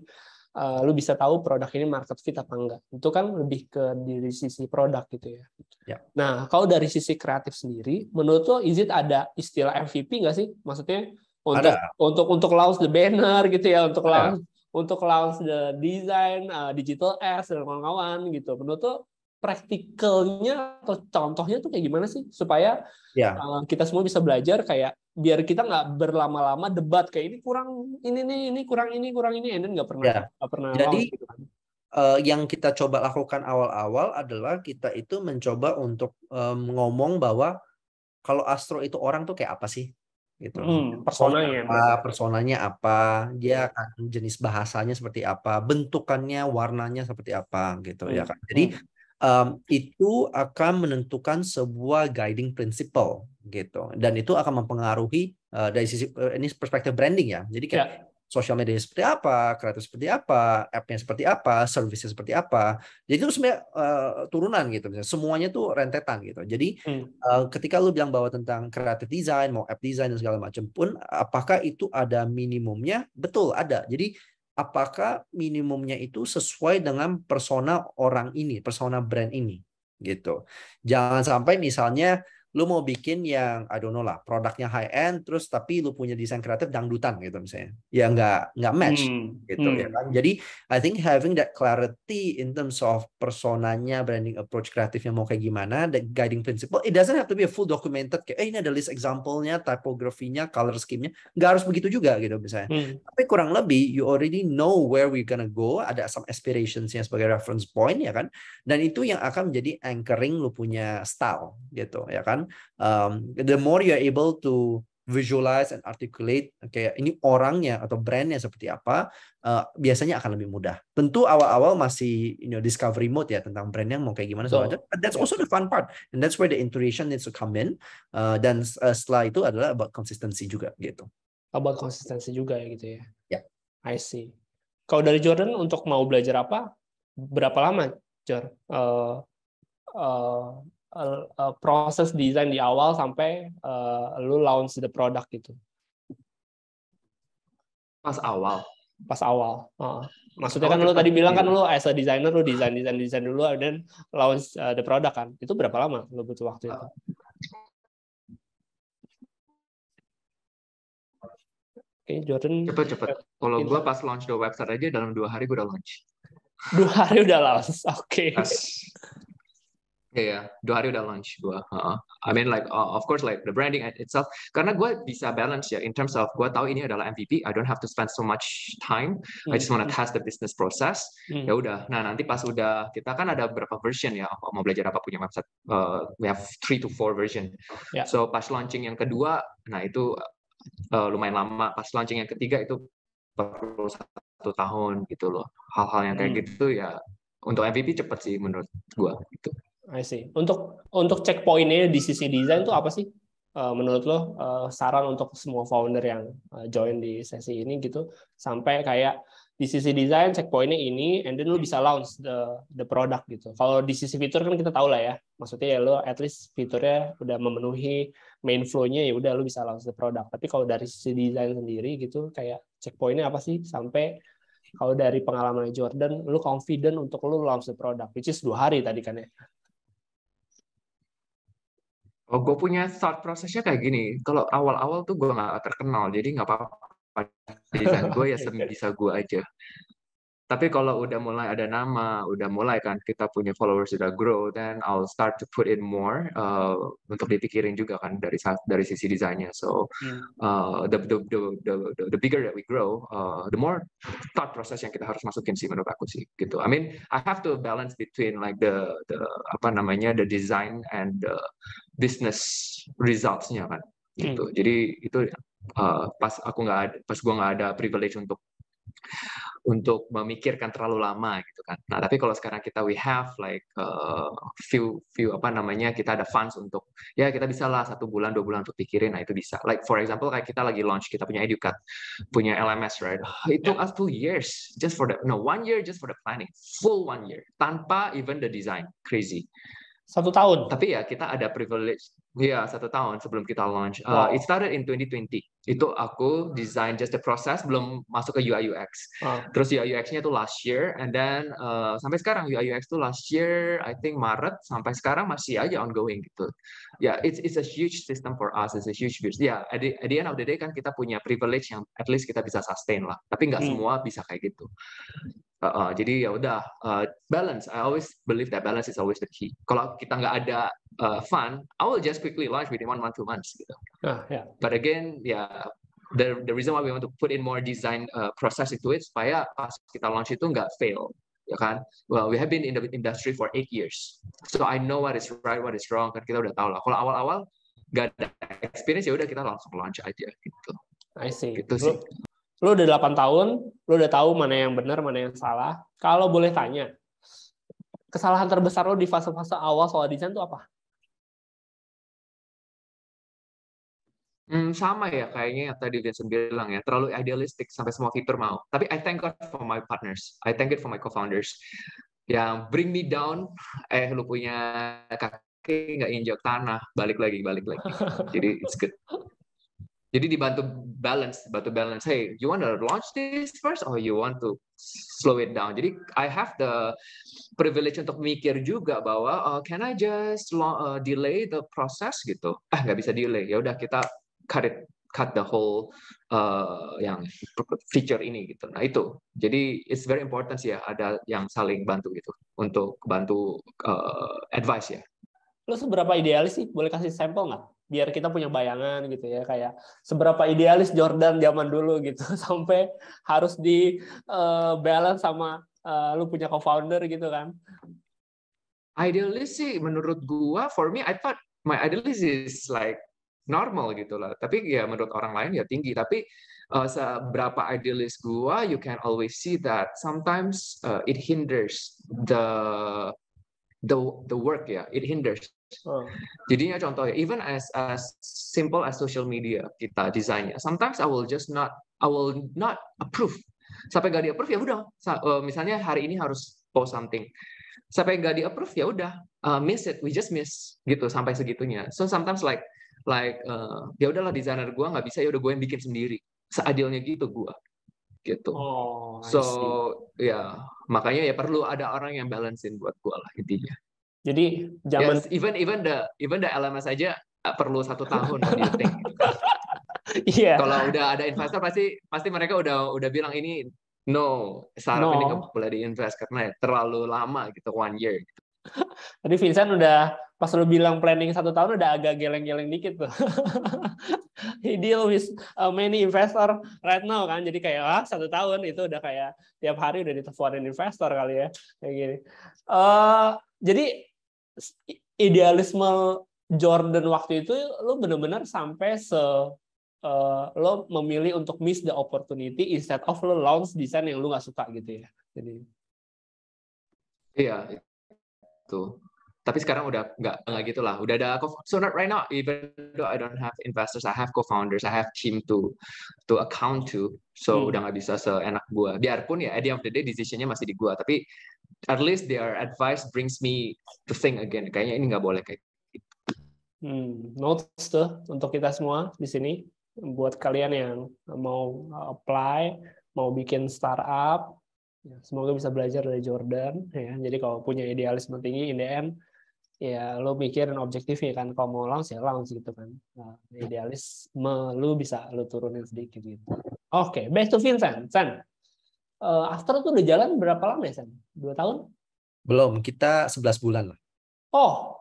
uh, lu bisa tahu produk ini market fit apa enggak. Itu kan lebih ke dari sisi produk gitu ya. ya. Nah, kalau dari sisi kreatif sendiri, menurut lo is it ada istilah MVP enggak sih? Maksudnya untuk ada. untuk untuk launch the banner gitu ya, untuk ada. launch untuk launch the design uh, digital ads dan kawan-kawan gitu. Menurut tuh praktikalnya atau contohnya tuh kayak gimana sih supaya ya. uh, kita semua bisa belajar kayak biar kita nggak berlama-lama debat kayak ini kurang ini nih ini kurang ini kurang ini and nggak pernah ya. gak pernah jadi uh, yang kita coba lakukan awal-awal adalah kita itu mencoba untuk um, ngomong bahwa kalau Astro itu orang tuh kayak apa sih gitu. Hmm, personanya apa, personanya apa, dia kan jenis bahasanya seperti apa, bentukannya, warnanya seperti apa gitu ya hmm. ya kan. Jadi hmm um, itu akan menentukan sebuah guiding principle gitu dan itu akan mempengaruhi uh, dari sisi uh, ini perspektif branding ya jadi kayak yeah. Social media seperti apa, kreatif seperti apa, appnya seperti apa, servisnya seperti apa. Jadi itu sebenarnya uh, turunan gitu, misalnya semuanya tuh rentetan gitu. Jadi hmm. uh, ketika lu bilang bahwa tentang kreatif design, mau app design dan segala macam pun, apakah itu ada minimumnya? Betul ada. Jadi apakah minimumnya itu sesuai dengan persona orang ini, persona brand ini gitu. Jangan sampai misalnya lu mau bikin yang I don't know lah produknya high end terus tapi lu punya desain kreatif dangdutan gitu misalnya ya nggak nggak match hmm. gitu ya hmm. ya kan jadi I think having that clarity in terms of personanya branding approach kreatifnya mau kayak gimana the guiding principle it doesn't have to be a full documented kayak eh ini ada list example-nya typografinya color scheme-nya nggak harus begitu juga gitu misalnya hmm. tapi kurang lebih you already know where we gonna go ada some aspirations-nya sebagai reference point ya kan dan itu yang akan menjadi anchoring lu punya style gitu ya kan um, the more you are able to visualize and articulate kayak ini orangnya atau brandnya seperti apa uh, biasanya akan lebih mudah tentu awal-awal masih you know discovery mode ya tentang brand yang mau kayak gimana so, but that's iya. also the fun part and that's where the intuition needs to come in uh, dan uh, setelah itu adalah about consistency juga gitu about consistency juga ya gitu ya yeah. I see kalau dari Jordan untuk mau belajar apa berapa lama Jordan uh, uh, uh, eh, uh, eh, proses desain di awal sampai uh, lu launch the product gitu pas awal pas awal uh, maksudnya kan lo oh, lu tadi bilang kan lu as a designer lu desain desain desain dulu dan launch uh, the product kan itu berapa lama lu butuh waktu itu Oke, okay, Jordan. Cepet cepet. Kalau gue pas launch the website aja dalam dua hari gue udah launch. Dua hari udah launch. Oke. Okay. Iya, yeah, dua hari udah launch gue. Uh, I mean like uh, of course like the branding itself. Karena gue bisa balance ya in terms of gue tahu ini adalah MVP. I don't have to spend so much time. I just wanna hmm. test the business process. Mm. Ya udah. Nah nanti pas udah kita kan ada beberapa version ya. Mau belajar apa punya website. Uh, we have three to four version. Yeah. So pas launching yang kedua, nah itu uh, lumayan lama. Pas launching yang ketiga itu perlu satu tahun gitu loh. Hal-hal yang kayak mm. gitu ya untuk MVP cepet sih menurut gue. Gitu. I see. Untuk untuk checkpointnya di sisi desain itu apa sih? Eh, menurut lo eh, saran untuk semua founder yang eh, join di sesi ini gitu sampai kayak di sisi desain checkpointnya ini and then lo bisa launch the the product gitu kalau di sisi fitur kan kita tahu lah ya maksudnya ya lo at least fiturnya udah memenuhi main flow-nya ya udah lo bisa launch the product tapi kalau dari sisi desain sendiri gitu kayak checkpointnya apa sih sampai kalau dari pengalaman Jordan, lu confident untuk lu launch the product, which is dua hari tadi kan ya. Oh, gue punya thought prosesnya kayak gini. Kalau awal-awal tuh gue nggak terkenal, jadi nggak apa-apa. Desain gue ya sembisa gue aja. Tapi kalau udah mulai ada nama, udah mulai kan kita punya followers sudah grow, then I'll start to put in more uh, untuk dipikirin juga kan dari dari sisi desainnya. So hmm. uh, the, the, the the the bigger that we grow, uh, the more thought process yang kita harus masukin sih menurut aku sih gitu. I mean I have to balance between like the the apa namanya the design and the business resultsnya kan gitu. Hmm. Jadi itu uh, pas aku nggak pas gua nggak ada privilege untuk untuk memikirkan terlalu lama gitu kan. Nah tapi kalau sekarang kita we have like uh, few few apa namanya kita ada funds untuk ya kita bisa lah satu bulan dua bulan untuk pikirin. Nah itu bisa. Like for example kayak kita lagi launch kita punya educat punya LMS right. It took yeah. us two years just for the no one year just for the planning full one year tanpa even the design crazy. Satu tahun. Tapi ya kita ada privilege Iya, satu tahun sebelum kita launch. Eh, wow. it started in 2020. Itu aku design just the process, belum masuk ke UI UX. Wow. Terus UI UX-nya itu last year, and then uh, sampai sekarang UI UX itu last year, I think Maret sampai sekarang masih aja ongoing gitu. Ya, yeah, it's it's a huge system for us, it's a huge business. Ya, yeah, at, at the end of the day kan kita punya privilege yang at least kita bisa sustain lah. Tapi nggak hmm. semua bisa kayak gitu. Uh, uh, jadi ya udah uh, balance. I always believe that balance is always the key. Kalau kita nggak ada uh, fun, I will just quickly launch within one month, two months. Gitu. Uh, ah, yeah. But again, yeah, the the reason why we want to put in more design uh, process into it supaya pas kita launch itu nggak fail, ya kan? Well, we have been in the industry for eight years, so I know what is right, what is wrong. Kan kita udah tahu lah. Kalau awal-awal nggak ada experience ya udah kita langsung launch aja gitu. I see. Gitu sih. Lu, lu udah 8 tahun, lu udah tahu mana yang benar, mana yang salah. Kalau boleh tanya, kesalahan terbesar lo di fase-fase awal soal desain itu apa? Hmm, sama ya kayaknya yang tadi Vincent bilang ya, terlalu idealistik sampai semua fitur mau. Tapi I thank God for my partners, I thank it for my co-founders. Yang bring me down, eh lu punya kaki nggak injak tanah, balik lagi, balik lagi. Jadi it's good. Jadi dibantu balance, dibantu balance. Hey, you want to launch this first or you want to slow it down? Jadi I have the privilege untuk mikir juga bahwa uh, can I just uh, delay the process gitu? Ah nggak bisa delay. Ya udah kita cut it cut the whole uh, yang feature ini gitu. Nah itu, jadi it's very important sih ya ada yang saling bantu gitu untuk bantu uh, advice ya. Lo seberapa idealis sih? Boleh kasih sampel nggak? Biar kita punya bayangan gitu ya kayak seberapa idealis Jordan zaman dulu gitu sampai harus di uh, balance sama uh, lu punya co-founder gitu kan? Idealis sih menurut gua, for me I thought my idealis is like normal gitu lah. Tapi ya menurut orang lain ya tinggi. Tapi uh, seberapa idealis gua, you can always see that sometimes uh, it hinders the the the work ya, it hinders. Oh. Jadinya contoh ya, even as as simple as social media kita desainnya, sometimes I will just not I will not approve. Sampai gak di approve ya udah. Eh, misalnya hari ini harus post something sampai gak di approve ya udah uh, miss it we just miss gitu sampai segitunya so sometimes like like uh, ya udahlah desainer gue nggak bisa ya udah gue yang bikin sendiri seadilnya gitu gue gitu oh, so ya makanya ya perlu ada orang yang balancing buat gue lah intinya jadi zaman yes, even even the even the LMS aja eh, perlu satu tahun Iya. yeah. Kalau udah ada investor pasti pasti mereka udah udah bilang ini no startup no. ini nggak boleh diinvest karena terlalu lama gitu one year. Tadi Vincent udah pas lu bilang planning satu tahun udah agak geleng-geleng dikit tuh. He deal with uh, many investor right now kan, jadi kayak ah satu tahun itu udah kayak tiap hari udah diteleponin investor kali ya kayak gini. Uh, jadi idealisme Jordan waktu itu lu bener-bener sampai se uh, lo memilih untuk miss the opportunity instead of lo launch desain yang lu nggak suka gitu ya. Jadi Iya, gitu. Tapi sekarang udah nggak nggak gitulah. Udah ada so not right now even though I don't have investors, I have co-founders, I have team to to account to. So hmm. udah nggak bisa seenak gua. Biarpun ya at the end of the day decisionnya masih di gua, tapi at least their advice brings me to think again. Kayaknya ini nggak boleh kayak Hmm, notes tuh untuk kita semua di sini buat kalian yang mau apply, mau bikin startup, Ya, semoga bisa belajar dari Jordan. Ya. Jadi kalau punya idealisme tinggi, in the end, ya lo mikirin objektifnya kan. Kalau mau launch, ya launch gitu kan. Nah, idealisme lo bisa lo turunin sedikit gitu. Oke, okay, back to Vincent. Sen, uh, after tuh udah jalan berapa lama ya, Sen? Dua tahun? Belum, kita 11 bulan lah. Oh,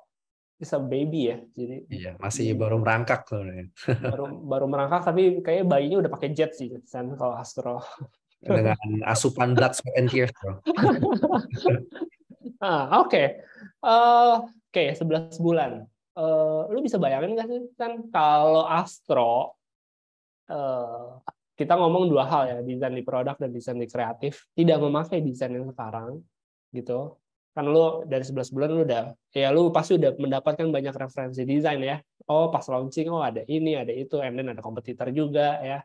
bisa baby ya jadi iya masih baru merangkak loh baru baru merangkak tapi kayak bayinya udah pakai jet sih Sen, kalau Astro dengan asupan blood, sweat, and tears, bro. ah, oke. Eh, oke, sebelas bulan. Uh, lu bisa bayangin nggak sih kan kalau Astro uh, kita ngomong dua hal ya, desain di produk dan desain di kreatif, tidak memakai desain yang sekarang gitu. Kan lu dari sebelas bulan lu udah ya lu pasti udah mendapatkan banyak referensi desain ya. Oh, pas launching oh ada ini, ada itu, and then ada kompetitor juga ya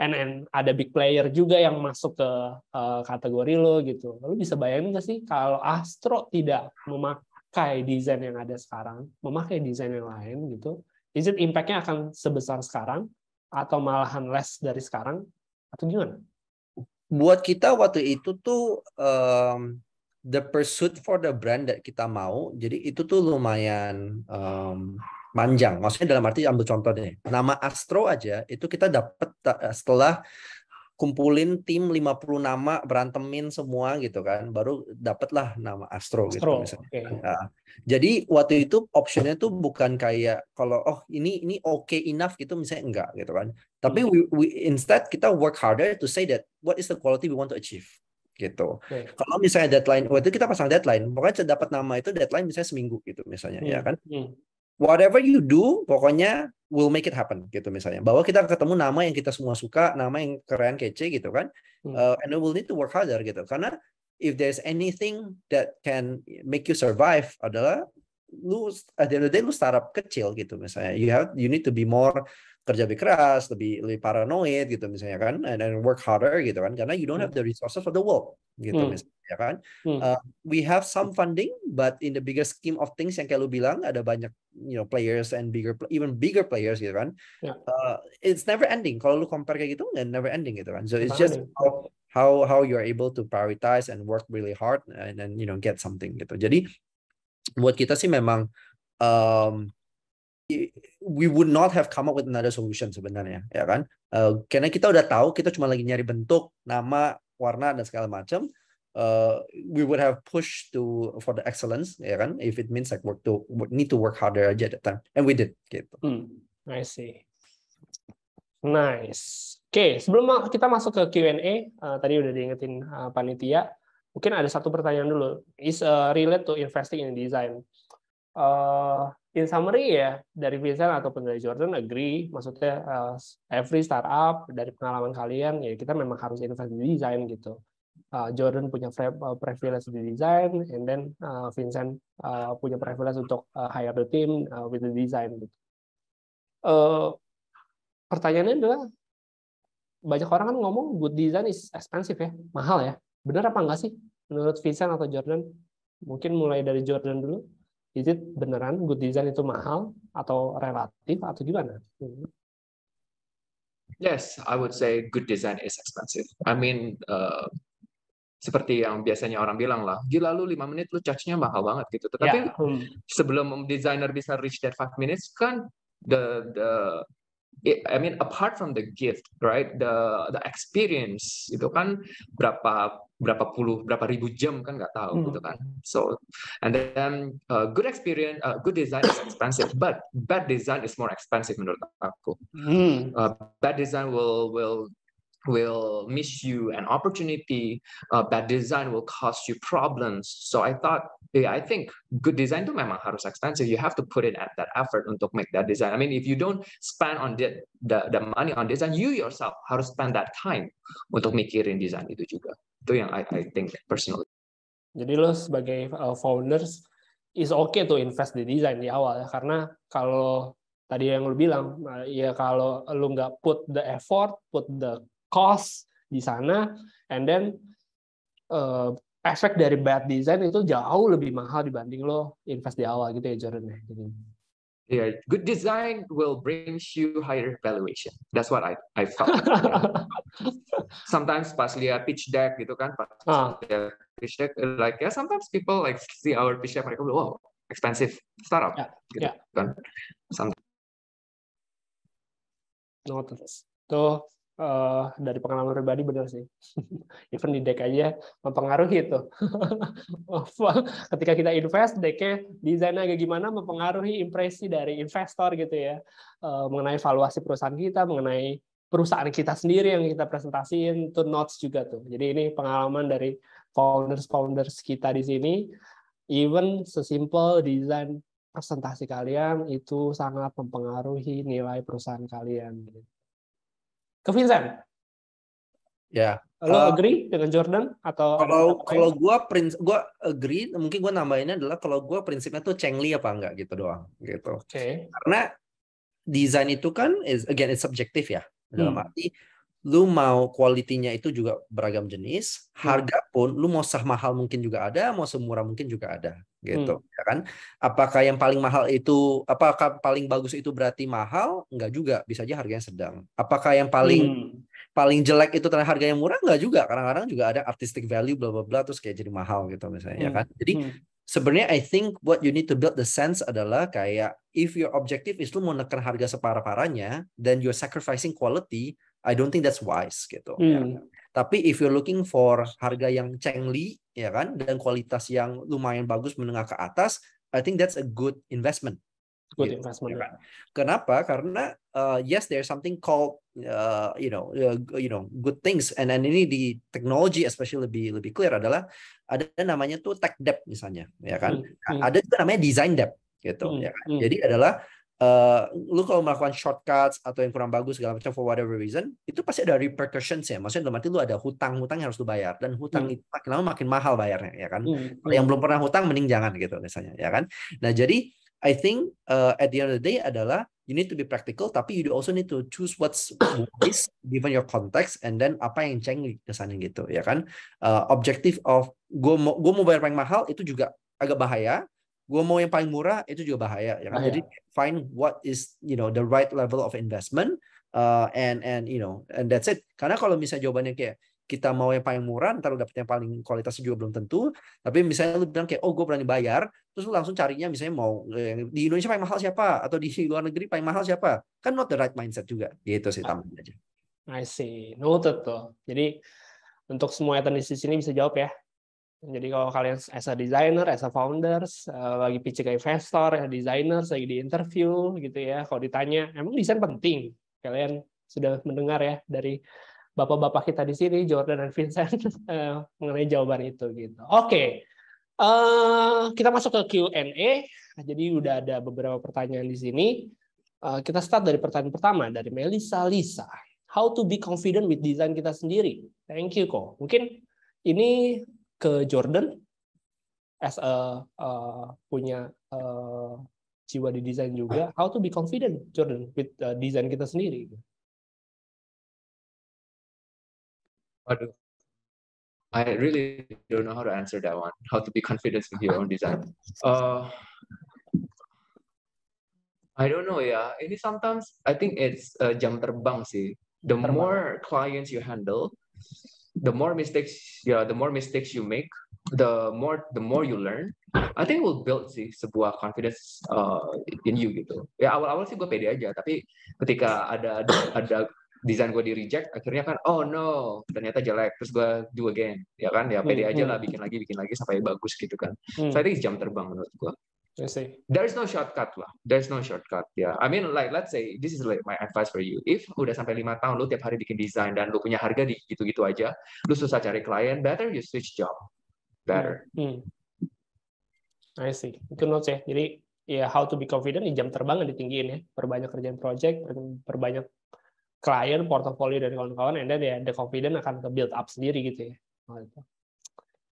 and, and ada big player juga yang masuk ke uh, kategori lo gitu. Lo bisa bayangin nggak sih kalau Astro tidak memakai desain yang ada sekarang, memakai desain yang lain gitu, is it impact-nya akan sebesar sekarang atau malahan less dari sekarang atau gimana? Buat kita waktu itu tuh um, the pursuit for the brand that kita mau, jadi itu tuh lumayan um, panjang, Maksudnya dalam arti ambil deh, nama Astro aja itu kita dapat eh, setelah kumpulin tim 50 nama berantemin semua gitu kan baru dapatlah nama Astro, gitu Astro gitu Okay. Nah, jadi waktu itu optionnya tuh bukan kayak kalau oh ini ini oke okay enough gitu misalnya enggak gitu kan. Tapi hmm. we, we instead kita work harder to say that what is the quality we want to achieve gitu. Okay. Kalau misalnya deadline waktu itu kita pasang deadline, pokoknya dapat nama itu deadline misalnya seminggu gitu misalnya ya hmm. ya kan. Hmm whatever you do, pokoknya will make it happen gitu misalnya. Bahwa kita ketemu nama yang kita semua suka, nama yang keren kece gitu kan. Uh, and we will need to work harder gitu. Karena if there's anything that can make you survive adalah lu at the end of the day lu startup kecil gitu misalnya. You have you need to be more kerja lebih keras, lebih lebih paranoid gitu misalnya kan, and then work harder gitu kan, karena you don't hmm. have the resources of the world gitu hmm. misalnya ya kan? Hmm. Uh, we have some funding, but in the bigger scheme of things yang kayak lu bilang ada banyak you know players and bigger even bigger players gitu kan? Yeah. Uh, it's never ending. Kalau lu compare kayak gitu, never ending gitu kan? So it's just how how how you are able to prioritize and work really hard and then you know get something gitu. Jadi buat kita sih memang um, we would not have come up with another solution sebenarnya ya kan uh, karena kita udah tahu kita cuma lagi nyari bentuk nama warna dan segala macam Uh, we would have pushed to for the excellence ya kan if it means like work to need to work harder aja at that time and we did gitu. Hmm, I see. Nice. Oke, okay, sebelum kita masuk ke Q&A, uh, tadi udah diingetin uh, panitia, mungkin ada satu pertanyaan dulu. Is uh, related to investing in design. Uh, in summary ya, dari Vincent ataupun dari Jordan agree, maksudnya uh, every startup dari pengalaman kalian ya kita memang harus invest di design gitu uh, Jordan punya uh, privilege di design, and then uh, Vincent uh, punya privilege untuk uh, hire the team uh, with the design. Gitu. Uh, pertanyaannya adalah banyak orang kan ngomong good design is expensive ya, mahal ya. Benar apa enggak sih menurut Vincent atau Jordan? Mungkin mulai dari Jordan dulu. Is it beneran good design itu mahal atau relatif atau gimana? Hmm. Yes, I would say good design is expensive. I mean, uh, seperti yang biasanya orang bilang lah, gila lu 5 menit lu charge-nya mahal banget gitu. Ya, Tetapi yeah. sebelum designer bisa reach that 5 minutes kan the the I mean apart from the gift, right? The the experience itu kan berapa berapa puluh berapa ribu jam kan nggak tahu hmm. gitu kan. So and then uh, good experience, uh, good design is expensive, but bad design is more expensive menurut aku. Hmm. Uh, bad design will will will miss you an opportunity. Uh, bad design will cost you problems. So I thought, yeah, I think good design itu memang harus expensive. You have to put in at that effort untuk make that design. I mean, if you don't spend on the, the, the money on design, you yourself how to spend that time untuk mikirin desain itu juga. Itu yang I, I think personally. Jadi lo sebagai uh, founders is okay to invest di design di awal ya karena kalau tadi yang lo bilang uh, ya kalau lo nggak put the effort, put the cost di sana, and then uh, efek dari bad design itu jauh lebih mahal dibanding lo invest di awal gitu ya Jordan ya, gitu. Yeah, good design will bring you higher valuation. That's what I I felt. sometimes pas lihat pitch deck gitu kan, pas uh. lihat pitch deck like yeah, sometimes people like see our pitch deck mereka bilang wow expensive startup yeah. gitu yeah. kan. Sometimes. No, Tuh Uh, dari pengalaman pribadi benar sih. Even di deck aja mempengaruhi itu. Ketika kita invest, decknya desainnya agak gimana mempengaruhi impresi dari investor gitu ya. Uh, mengenai valuasi perusahaan kita, mengenai perusahaan kita sendiri yang kita presentasiin, itu notes juga tuh. Jadi ini pengalaman dari founders-founders kita di sini. Even sesimpel desain presentasi kalian itu sangat mempengaruhi nilai perusahaan kalian. Gitu. Ke Vincent. Ya. Lo uh, agree dengan Jordan atau kalau kalau gue prins gue agree mungkin gue nambahinnya adalah kalau gue prinsipnya tuh cengli apa enggak gitu doang gitu. Oke. Okay. Karena desain itu kan is again it's subjective ya dalam hmm. arti lu mau kualitinya itu juga beragam jenis, hmm. harga pun lu mau sah mahal mungkin juga ada, mau semurah mungkin juga ada gitu hmm. ya kan apakah yang paling mahal itu apakah paling bagus itu berarti mahal enggak juga bisa aja harganya sedang apakah yang paling hmm. paling jelek itu ternyata harganya murah enggak juga kadang-kadang juga ada artistic value bla bla bla terus kayak jadi mahal gitu misalnya ya hmm. ya kan jadi hmm. sebenarnya I think what you need to build the sense adalah kayak if your objective is lu mau neken harga separah-parahnya then you're sacrificing quality I don't think that's wise gitu. Ya hmm. Ya. Tapi if you're looking for harga yang cengli ya kan dan kualitas yang lumayan bagus menengah ke atas, I think that's a good investment. Good gitu, investment. Ya, ya. kan? Kenapa? Karena uh, yes there's something called uh, you know uh, you know good things and then ini di teknologi especially lebih lebih clear adalah ada namanya tuh tech debt misalnya ya kan. Hmm. hmm. Ada juga namanya design debt gitu hmm. ya kan. Hmm. Jadi adalah uh, lu kalau melakukan shortcuts atau yang kurang bagus segala macam for whatever reason, itu pasti ada repercussions ya. Maksudnya berarti lu ada hutang-hutang yang harus lu bayar dan hutang hmm. itu makin lama makin mahal bayarnya ya kan. Hmm. yang belum pernah hutang mending jangan gitu misalnya ya kan. Nah, jadi I think uh, at the end of the day adalah you need to be practical tapi you also need to choose what's wise given your context and then apa yang ceng kesannya gitu ya kan. Uh, objective of gua mau gua mau bayar paling mahal itu juga agak bahaya gue mau yang paling murah itu juga bahaya ya kan? jadi find what is you know the right level of investment uh, and and you know and that's it karena kalau misalnya jawabannya kayak kita mau yang paling murah ntar dapet yang paling kualitasnya juga belum tentu tapi misalnya lu bilang kayak oh gue berani bayar terus lu langsung carinya misalnya mau eh, di Indonesia paling mahal siapa atau di luar negeri paling mahal siapa kan not the right mindset juga gitu sih tambahin aja I see nutup tuh jadi untuk semua yang di sini bisa jawab ya jadi kalau kalian as a designer, as a founders, bagi eh, lagi pitch ke investor, as a designer, lagi di interview gitu ya, kalau ditanya, emang desain penting? Kalian sudah mendengar ya dari bapak-bapak kita di sini, Jordan dan Vincent, eh, mengenai jawaban itu gitu. Oke, okay. Eh, kita masuk ke Q&A. Jadi udah ada beberapa pertanyaan di sini. kita start dari pertanyaan pertama dari Melisa Lisa. How to be confident with design kita sendiri? Thank you kok. Mungkin ini ke Jordan as a uh, punya uh, jiwa di desain juga how to be confident Jordan with uh, desain kita sendiri Aduh. I really don't know how to answer that one. How to be confident with your own design. Uh, I don't know ya. Yeah. Ini sometimes I think it's uh, jam terbang sih. The terbang. more clients you handle, the more mistakes yeah the more mistakes you make the more the more you learn I think will build sih sebuah confidence uh, in you gitu ya awal-awal sih gue pede aja tapi ketika ada ada, ada desain gue di reject akhirnya kan oh no ternyata jelek terus gue do again ya kan ya pede hmm, aja lah hmm. bikin lagi bikin lagi sampai bagus gitu kan Saya so hmm. think jam terbang menurut gue I see. no shortcut lah. There is no shortcut ya. Yeah. I mean like let's say this is like my advice for you. If udah sampai lima tahun lu tiap hari bikin desain dan lu punya harga di gitu-gitu aja, lu susah cari klien, better you switch job. Better. Hmm. hmm. I see. Itu notes ya. Jadi ya how to be confident di jam terbangnya ditinggiin ya. Perbanyak kerjaan project, perbanyak klien, portofolio dari kawan-kawan, and then ya the confident akan ke build up sendiri gitu ya. Oh, itu.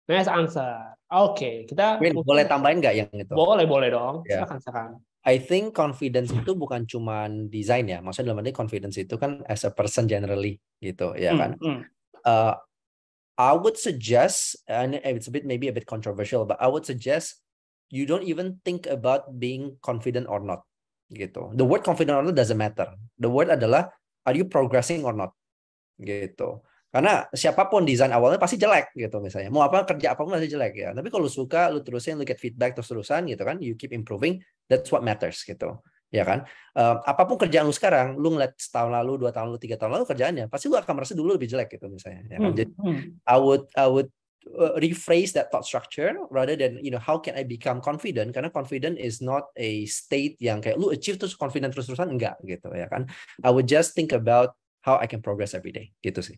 Nice answer. Oke, okay, kita Min, boleh tambahin nggak yang itu? Boleh, boleh dong. Yeah. Silakan, silakan. I think confidence itu bukan cuma desain ya. Maksudnya dalam arti confidence itu kan as a person generally gitu, ya hmm, kan? Mm, mm. Uh, I would suggest, and it's a bit maybe a bit controversial, but I would suggest you don't even think about being confident or not. Gitu. The word confident or not doesn't matter. The word adalah are you progressing or not. Gitu. Karena siapapun desain awalnya pasti jelek gitu misalnya. Mau apa kerja apa pun pasti jelek ya. Tapi kalau lu suka, lu terusin, lu get feedback terus-terusan gitu kan. You keep improving. That's what matters gitu. Ya kan? Uh, apapun kerjaan lu sekarang, lu ngeliat setahun lalu, dua tahun lalu, tiga tahun lalu kerjaannya, pasti lu akan merasa dulu lebih jelek gitu misalnya. Ya kan? Hmm, Jadi, hmm. I would, I would uh, rephrase that thought structure rather than you know how can I become confident karena confident is not a state yang kayak lu achieve terus confident terus terusan enggak gitu ya kan I would just think about how I can progress every day gitu sih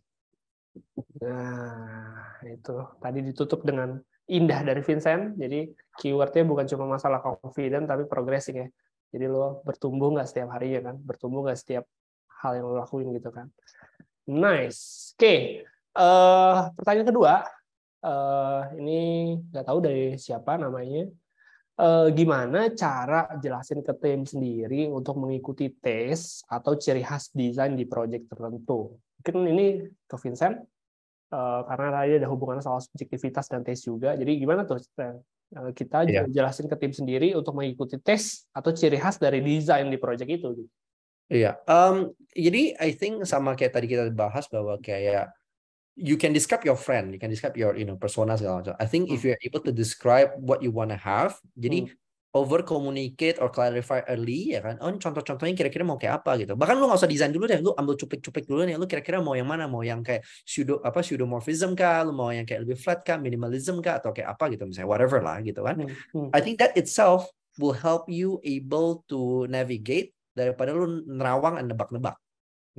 Nah, itu tadi ditutup dengan indah dari Vincent. Jadi keywordnya bukan cuma masalah confident tapi progressing ya. Jadi lo bertumbuh nggak setiap hari ya kan? Bertumbuh nggak setiap hal yang lo lakuin gitu kan? Nice. Oke. Okay. Uh, eh, pertanyaan kedua. Uh, ini nggak tahu dari siapa namanya eh, gimana cara jelasin ke tim sendiri untuk mengikuti tes atau ciri khas desain di proyek tertentu. Mungkin ini ke Vincent, eh, karena tadi ada hubungan soal subjektivitas dan tes juga. Jadi gimana tuh eh, kita yeah. jelasin ke tim sendiri untuk mengikuti tes atau ciri khas dari desain di proyek itu? Gitu. Iya, um, jadi I think sama kayak tadi kita bahas bahwa kayak you can describe your friend, you can describe your you know persona segala macam. I think if hmm. you are able to describe what you wanna have, jadi hmm. over communicate or clarify early ya kan. Oh contoh-contohnya kira-kira mau kayak apa gitu. Bahkan lu nggak usah desain dulu deh, lu ambil cuplik-cuplik dulu nih. Lu kira-kira mau yang mana? Mau yang kayak pseudo apa pseudomorphism kah? Lu mau yang kayak lebih flat kah? Minimalism kah? Atau kayak apa gitu misalnya whatever lah gitu kan. Hmm. hmm. I think that itself will help you able to navigate daripada lu nerawang dan nebak-nebak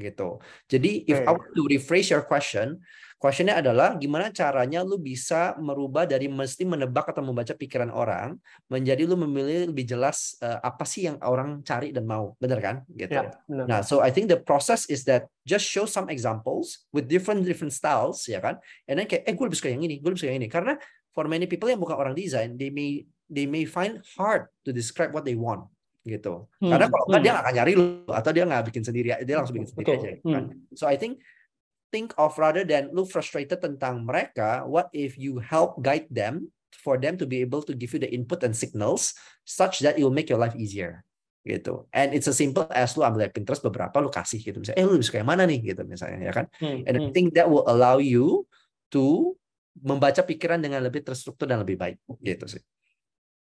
gitu. Jadi okay. if I want to rephrase your question, questionnya adalah gimana caranya lu bisa merubah dari mesti menebak atau membaca pikiran orang menjadi lu memilih lebih jelas uh, apa sih yang orang cari dan mau, benar kan? Gitu. Yeah, benar. Nah, so I think the process is that just show some examples with different different styles, ya kan? And then kayak, eh gue lebih suka yang ini, gue lebih suka yang ini, karena for many people yang bukan orang desain, they may they may find hard to describe what they want gitu. Hmm. Karena kalau enggak dia hmm. nggak akan nyari lo atau dia nggak bikin sendiri, dia langsung bikin sendiri Betul. aja. Ya hmm. kan? Hmm. So I think think of rather than lu frustrated tentang mereka, what if you help guide them for them to be able to give you the input and signals such that it will make your life easier gitu. And it's as simple as lu ambil Pinterest beberapa lu kasih gitu misalnya, eh lu suka yang mana nih gitu misalnya ya kan. Hmm. And I hmm. think that will allow you to membaca pikiran dengan lebih terstruktur dan lebih baik gitu sih.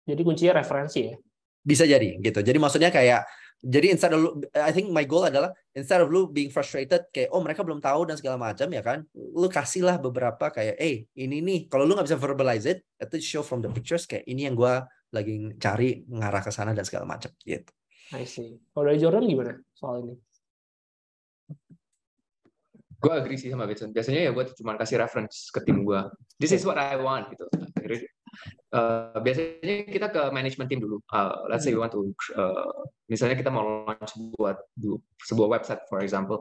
Jadi kuncinya referensi ya bisa jadi gitu jadi maksudnya kayak jadi instead of lu, I think my goal adalah instead of lu being frustrated kayak oh mereka belum tahu dan segala macam ya kan lu kasihlah beberapa kayak eh ini nih kalau lu nggak bisa verbalize it itu show from the pictures kayak ini yang gue lagi cari ngarah ke sana dan segala macam gitu I see kalau oh, dari Jordan gimana soal ini gue agree sama Vincent biasanya ya gue cuma kasih reference ke tim gue this is what I want gitu Uh, biasanya kita ke manajemen tim dulu. Uh, let's say we hmm. want to, uh, misalnya kita mau launch buat sebuah website, for example.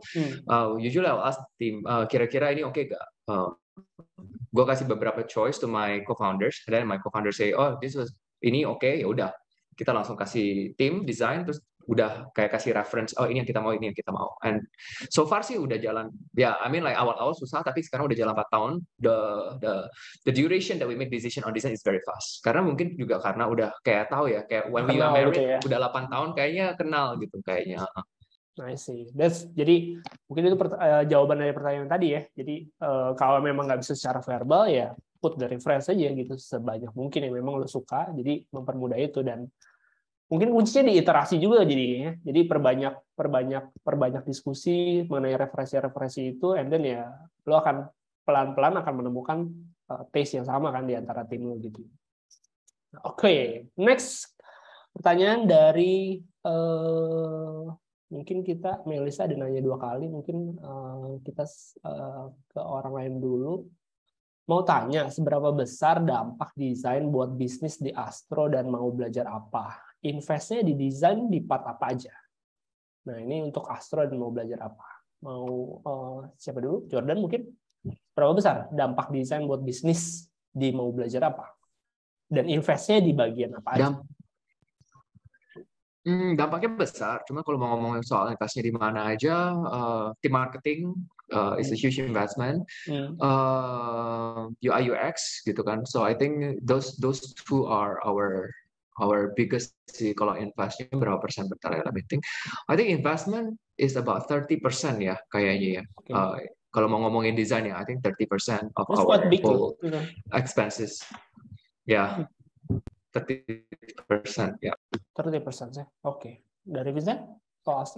Uh, usually I'll ask tim, uh, kira-kira ini oke okay gak? Uh, gue kasih beberapa choice to my co-founders, dan my co founders say, oh this was ini oke, okay, ya udah. Kita langsung kasih tim desain, terus udah kayak kasih reference oh ini yang kita mau ini yang kita mau and so far sih udah jalan ya yeah, I mean like awal-awal susah tapi sekarang udah jalan 4 tahun the the the duration that we make decision on design is very fast karena mungkin juga karena udah kayak tahu ya kayak when we are gitu married gitu ya. udah 8 tahun kayaknya kenal gitu kayaknya I see. That's jadi mungkin itu uh, jawaban dari pertanyaan tadi ya. Jadi uh, kalau memang nggak bisa secara verbal ya put dari reference aja gitu sebanyak mungkin yang memang lo suka. Jadi mempermudah itu dan mungkin kuncinya di iterasi juga jadi ya, jadi perbanyak perbanyak perbanyak diskusi mengenai referensi-referensi itu and then ya lo akan pelan-pelan akan menemukan uh, taste yang sama kan di antara tim lo gitu oke okay, next pertanyaan dari uh, mungkin kita Melisa ada nanya dua kali mungkin uh, kita uh, ke orang lain dulu mau tanya seberapa besar dampak desain buat bisnis di Astro dan mau belajar apa investnya di desain di part apa aja. Nah ini untuk Astro dan mau belajar apa? Mau uh, siapa dulu? Jordan mungkin? Berapa besar dampak desain buat bisnis di mau belajar apa? Dan investnya di bagian apa aja? Damp Hmm, dampaknya besar. Cuma kalau mau ngomongin soal investnya di mana aja, uh, tim marketing uh, is huge investment. Yeah. Hmm. Uh, UI UX gitu kan. So I think those those two are our our biggest sih kalau investnya berapa persen bentar ya meeting. I think investment is about 30 persen ya kayaknya ya. Okay. Uh, kalau mau ngomongin desain ya, I think 30 persen of That's our big whole yeah. Iya. expenses. Ya, yeah. 30 persen ya. Yeah. 30 persen ya, oke. Okay. Dari bisnis soal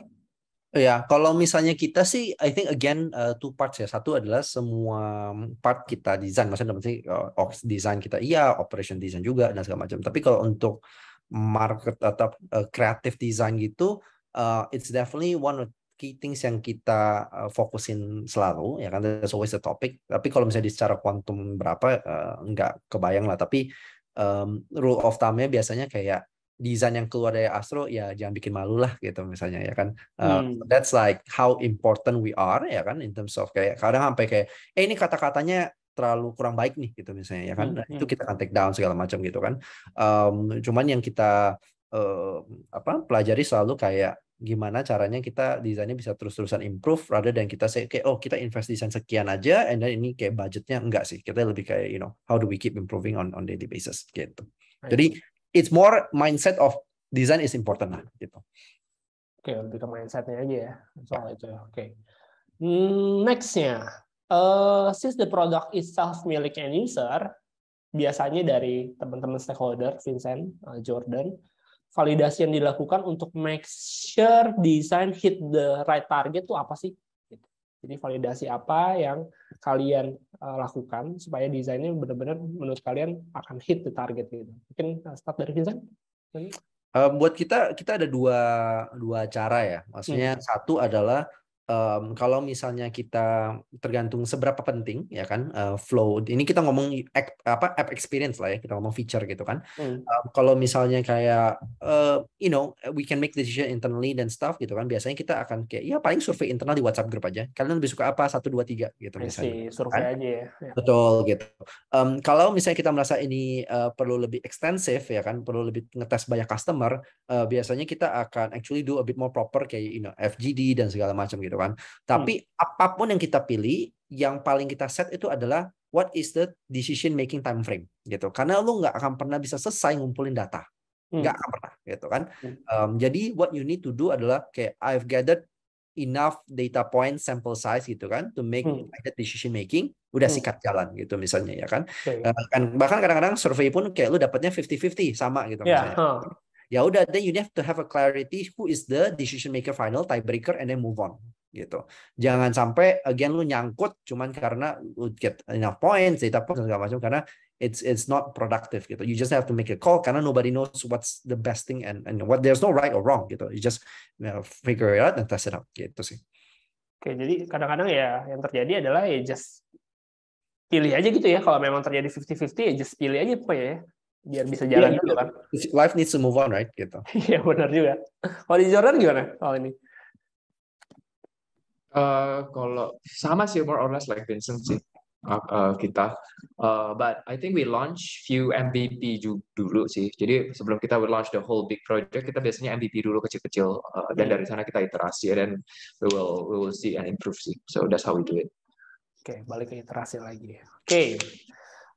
Ya, kalau misalnya kita sih, I think again uh, two parts ya. Satu adalah semua part kita desain, maksudnya sih uh, ops desain kita iya, operation design juga dan segala macam. Tapi kalau untuk market atau uh, creative design gitu, uh, it's definitely one of key things yang kita uh, fokusin selalu ya kan. There's always a topic. Tapi kalau misalnya di secara kuantum berapa uh, nggak kebayang lah. Tapi um, rule of thumbnya biasanya kayak desain yang keluar dari Astro ya jangan bikin malu lah gitu misalnya ya kan uh, that's like how important we are ya kan in terms of kayak kadang sampai kayak eh ini kata-katanya terlalu kurang baik nih gitu misalnya ya kan hmm. Nah, itu hmm. kita akan take down segala macam gitu kan um, cuman yang kita uh, apa pelajari selalu kayak gimana caranya kita desainnya bisa terus-terusan improve rather than kita say kayak oh kita invest desain sekian aja and then ini kayak budgetnya enggak sih kita lebih kayak you know how do we keep improving on on daily basis gitu right. jadi it's more mindset of design is important lah gitu. Oke, okay, lebih ke mindsetnya aja ya soal yeah. itu. Oke. Okay. Hmm, nextnya, uh, since the product itself milik end user, biasanya dari teman-teman stakeholder, Vincent, uh, Jordan, validasi yang dilakukan untuk make sure design hit the right target itu apa sih? Gitu. Jadi validasi apa yang kalian Eh, lakukan supaya desainnya benar-benar menurut kalian akan hit the target gitu? Mungkin eh, start dari Vincent. Um, buat kita kita ada dua dua cara ya. Maksudnya hmm. satu adalah um, kalau misalnya kita tergantung seberapa penting ya kan uh, flow ini kita ngomong app, apa app experience lah ya kita ngomong feature gitu kan hmm. uh, kalau misalnya kayak uh, you know we can make decision internally dan stuff gitu kan biasanya kita akan kayak ya paling survei internal di WhatsApp group aja kalian lebih suka apa satu dua tiga gitu misalnya gitu survei kan? aja ya, ya. betul gitu um, kalau misalnya kita merasa ini uh, perlu lebih ekstensif ya kan perlu lebih ngetes banyak customer uh, biasanya kita akan actually do a bit more proper kayak you know FGD dan segala macam gitu kan. Hmm. Tapi hmm. apapun yang kita pilih, yang paling kita set itu adalah what is the decision making time frame gitu. Karena lu nggak akan pernah bisa selesai ngumpulin data. Hmm. Nggak hmm. pernah gitu kan. Um, jadi what you need to do adalah kayak I've gathered enough data point sample size gitu kan to make hmm. decision making udah hmm. sikat jalan gitu misalnya ya kan okay. Iya, iya. eh, uh, bahkan kadang-kadang survei pun kayak lu dapatnya 50-50 sama gitu yeah. misalnya. Huh. ya udah then you have to have a clarity who is the decision maker final tiebreaker and then move on gitu. Jangan sampai again lu nyangkut cuman karena lu get enough points, data points segala macam karena it's it's not productive gitu. You just have to make a call karena nobody knows what's the best thing and and what there's no right or wrong gitu. You just you know, figure it out and test it out gitu sih. Oke, jadi kadang-kadang ya yang terjadi adalah ya just pilih aja gitu ya. Kalau memang terjadi 50-50 ya just pilih aja pokoknya ya. Biar bisa iya, jalan yeah, dulu kan. Life needs to move on, right? Gitu. Iya, benar juga. Kalau di Jordan gimana soal ini? Uh, kalau sama sih more or less like Vincent sih uh, uh, kita, uh, but I think we launch few MVP dulu sih. Jadi sebelum kita launch the whole big project, kita biasanya MVP dulu kecil-kecil uh, yeah. dan dari sana kita iterasi dan we will we will see and improve sih. So that's how we do it. Oke, okay, balik ke iterasi lagi. Oke. Okay.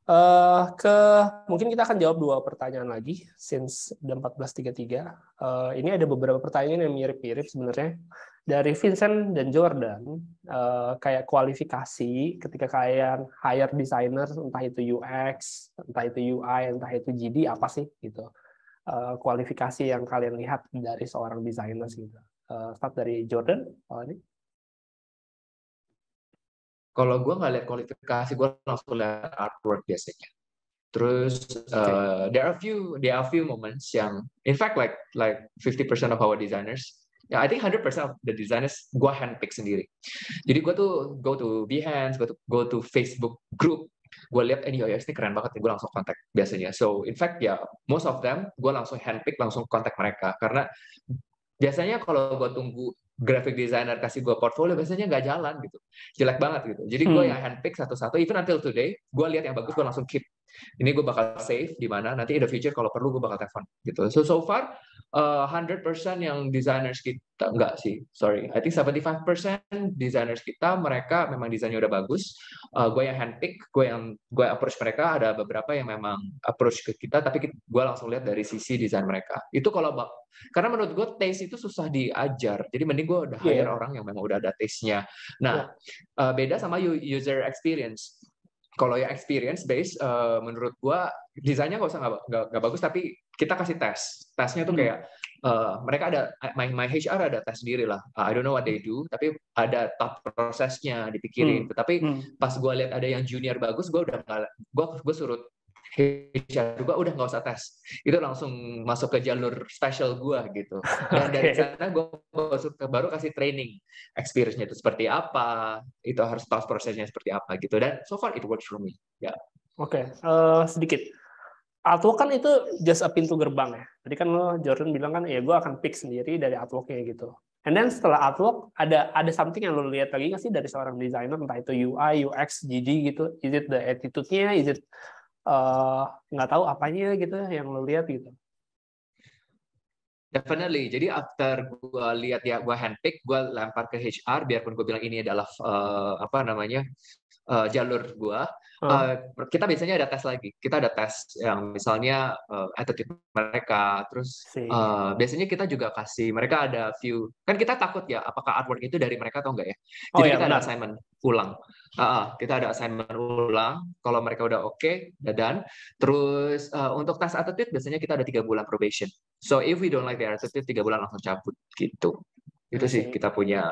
Uh, ke mungkin kita akan jawab dua pertanyaan lagi since 1433. Uh, ini ada beberapa pertanyaan yang mirip-mirip sebenarnya dari Vincent dan Jordan uh, kayak kualifikasi ketika kalian hire designer entah itu UX entah itu UI entah itu GD apa sih gitu uh, kualifikasi yang kalian lihat dari seorang designer gitu uh, eh, start dari Jordan kalau ini kalau gue nggak lihat kualifikasi gue langsung lihat artwork biasanya Terus uh, there are few there are few moments yang in fact like like 50% of our designers ya I think 100% of the designers gue handpick sendiri. Jadi gue tuh go to Behance, gue tuh go to Facebook group, gue lihat eh, ini UX ini keren banget, gue langsung kontak biasanya. So in fact ya yeah, most of them gue langsung handpick, langsung kontak mereka karena biasanya kalau gue tunggu graphic designer kasih gue portfolio biasanya nggak jalan gitu jelek banget gitu jadi gue hmm. yang handpick satu-satu even until today gue lihat yang bagus gue langsung keep ini gue bakal save di mana nanti in the future kalau perlu gue bakal telepon gitu so so far uh, eh, 100% yang designers kita enggak sih sorry I think 75% designers kita mereka memang desainnya udah bagus uh, eh, gue yang handpick gue yang gue approach mereka ada beberapa yang memang approach ke kita tapi gue langsung lihat dari sisi desain mereka itu kalau karena menurut gue taste itu susah diajar jadi mending gue udah hire yeah. orang yang memang udah ada taste nya nah yeah. Iya. uh, beda sama user experience kalau yang experience based uh, menurut gua desainnya nggak usah nggak bagus tapi kita kasih tes tesnya tuh hmm. kayak uh, mereka ada my, my HR ada tes sendiri lah uh, I don't know what they do tapi ada top prosesnya dipikirin hmm. Gitu. tapi hmm. pas gua lihat ada yang junior bagus gua udah gak, gua gua suruh HR gue udah nggak usah tes itu langsung masuk ke jalur special gue gitu dan dari sana gue masuk ke baru kasih training experience-nya itu seperti apa itu harus tahu prosesnya seperti apa gitu dan so far it works for me ya yeah. oke okay. uh, eh, sedikit Artwork kan itu just a pintu gerbang ya. Tadi kan lo Jordan bilang kan ya gue akan pick sendiri dari artworknya gitu. And then setelah artwork ada ada something yang lo lihat lagi nggak sih dari seorang desainer entah itu UI, UX, GD gitu. Is it the attitude-nya? Is it Eh, nggak uh, tahu apanya gitu yang lo lihat gitu Definitely. Jadi after gue lihat ya gue handpick, gue lempar ke HR. Biarpun gue bilang ini adalah uh, apa namanya uh, jalur gua, uh, kita biasanya ada tes lagi. Kita ada tes yang misalnya uh, attitude mereka, terus uh, biasanya kita juga kasih mereka ada view. Kan kita takut ya, apakah artwork itu dari mereka atau enggak ya? Oh Jadi oh, iya, kita benar. ada assignment ulang. Uh, uh, kita ada assignment ulang. Kalau mereka udah oke, okay, dan terus uh, untuk tes attitude biasanya kita ada tiga bulan probation. So if we don't like the attitude, tiga bulan langsung cabut gitu. Itu sih kita punya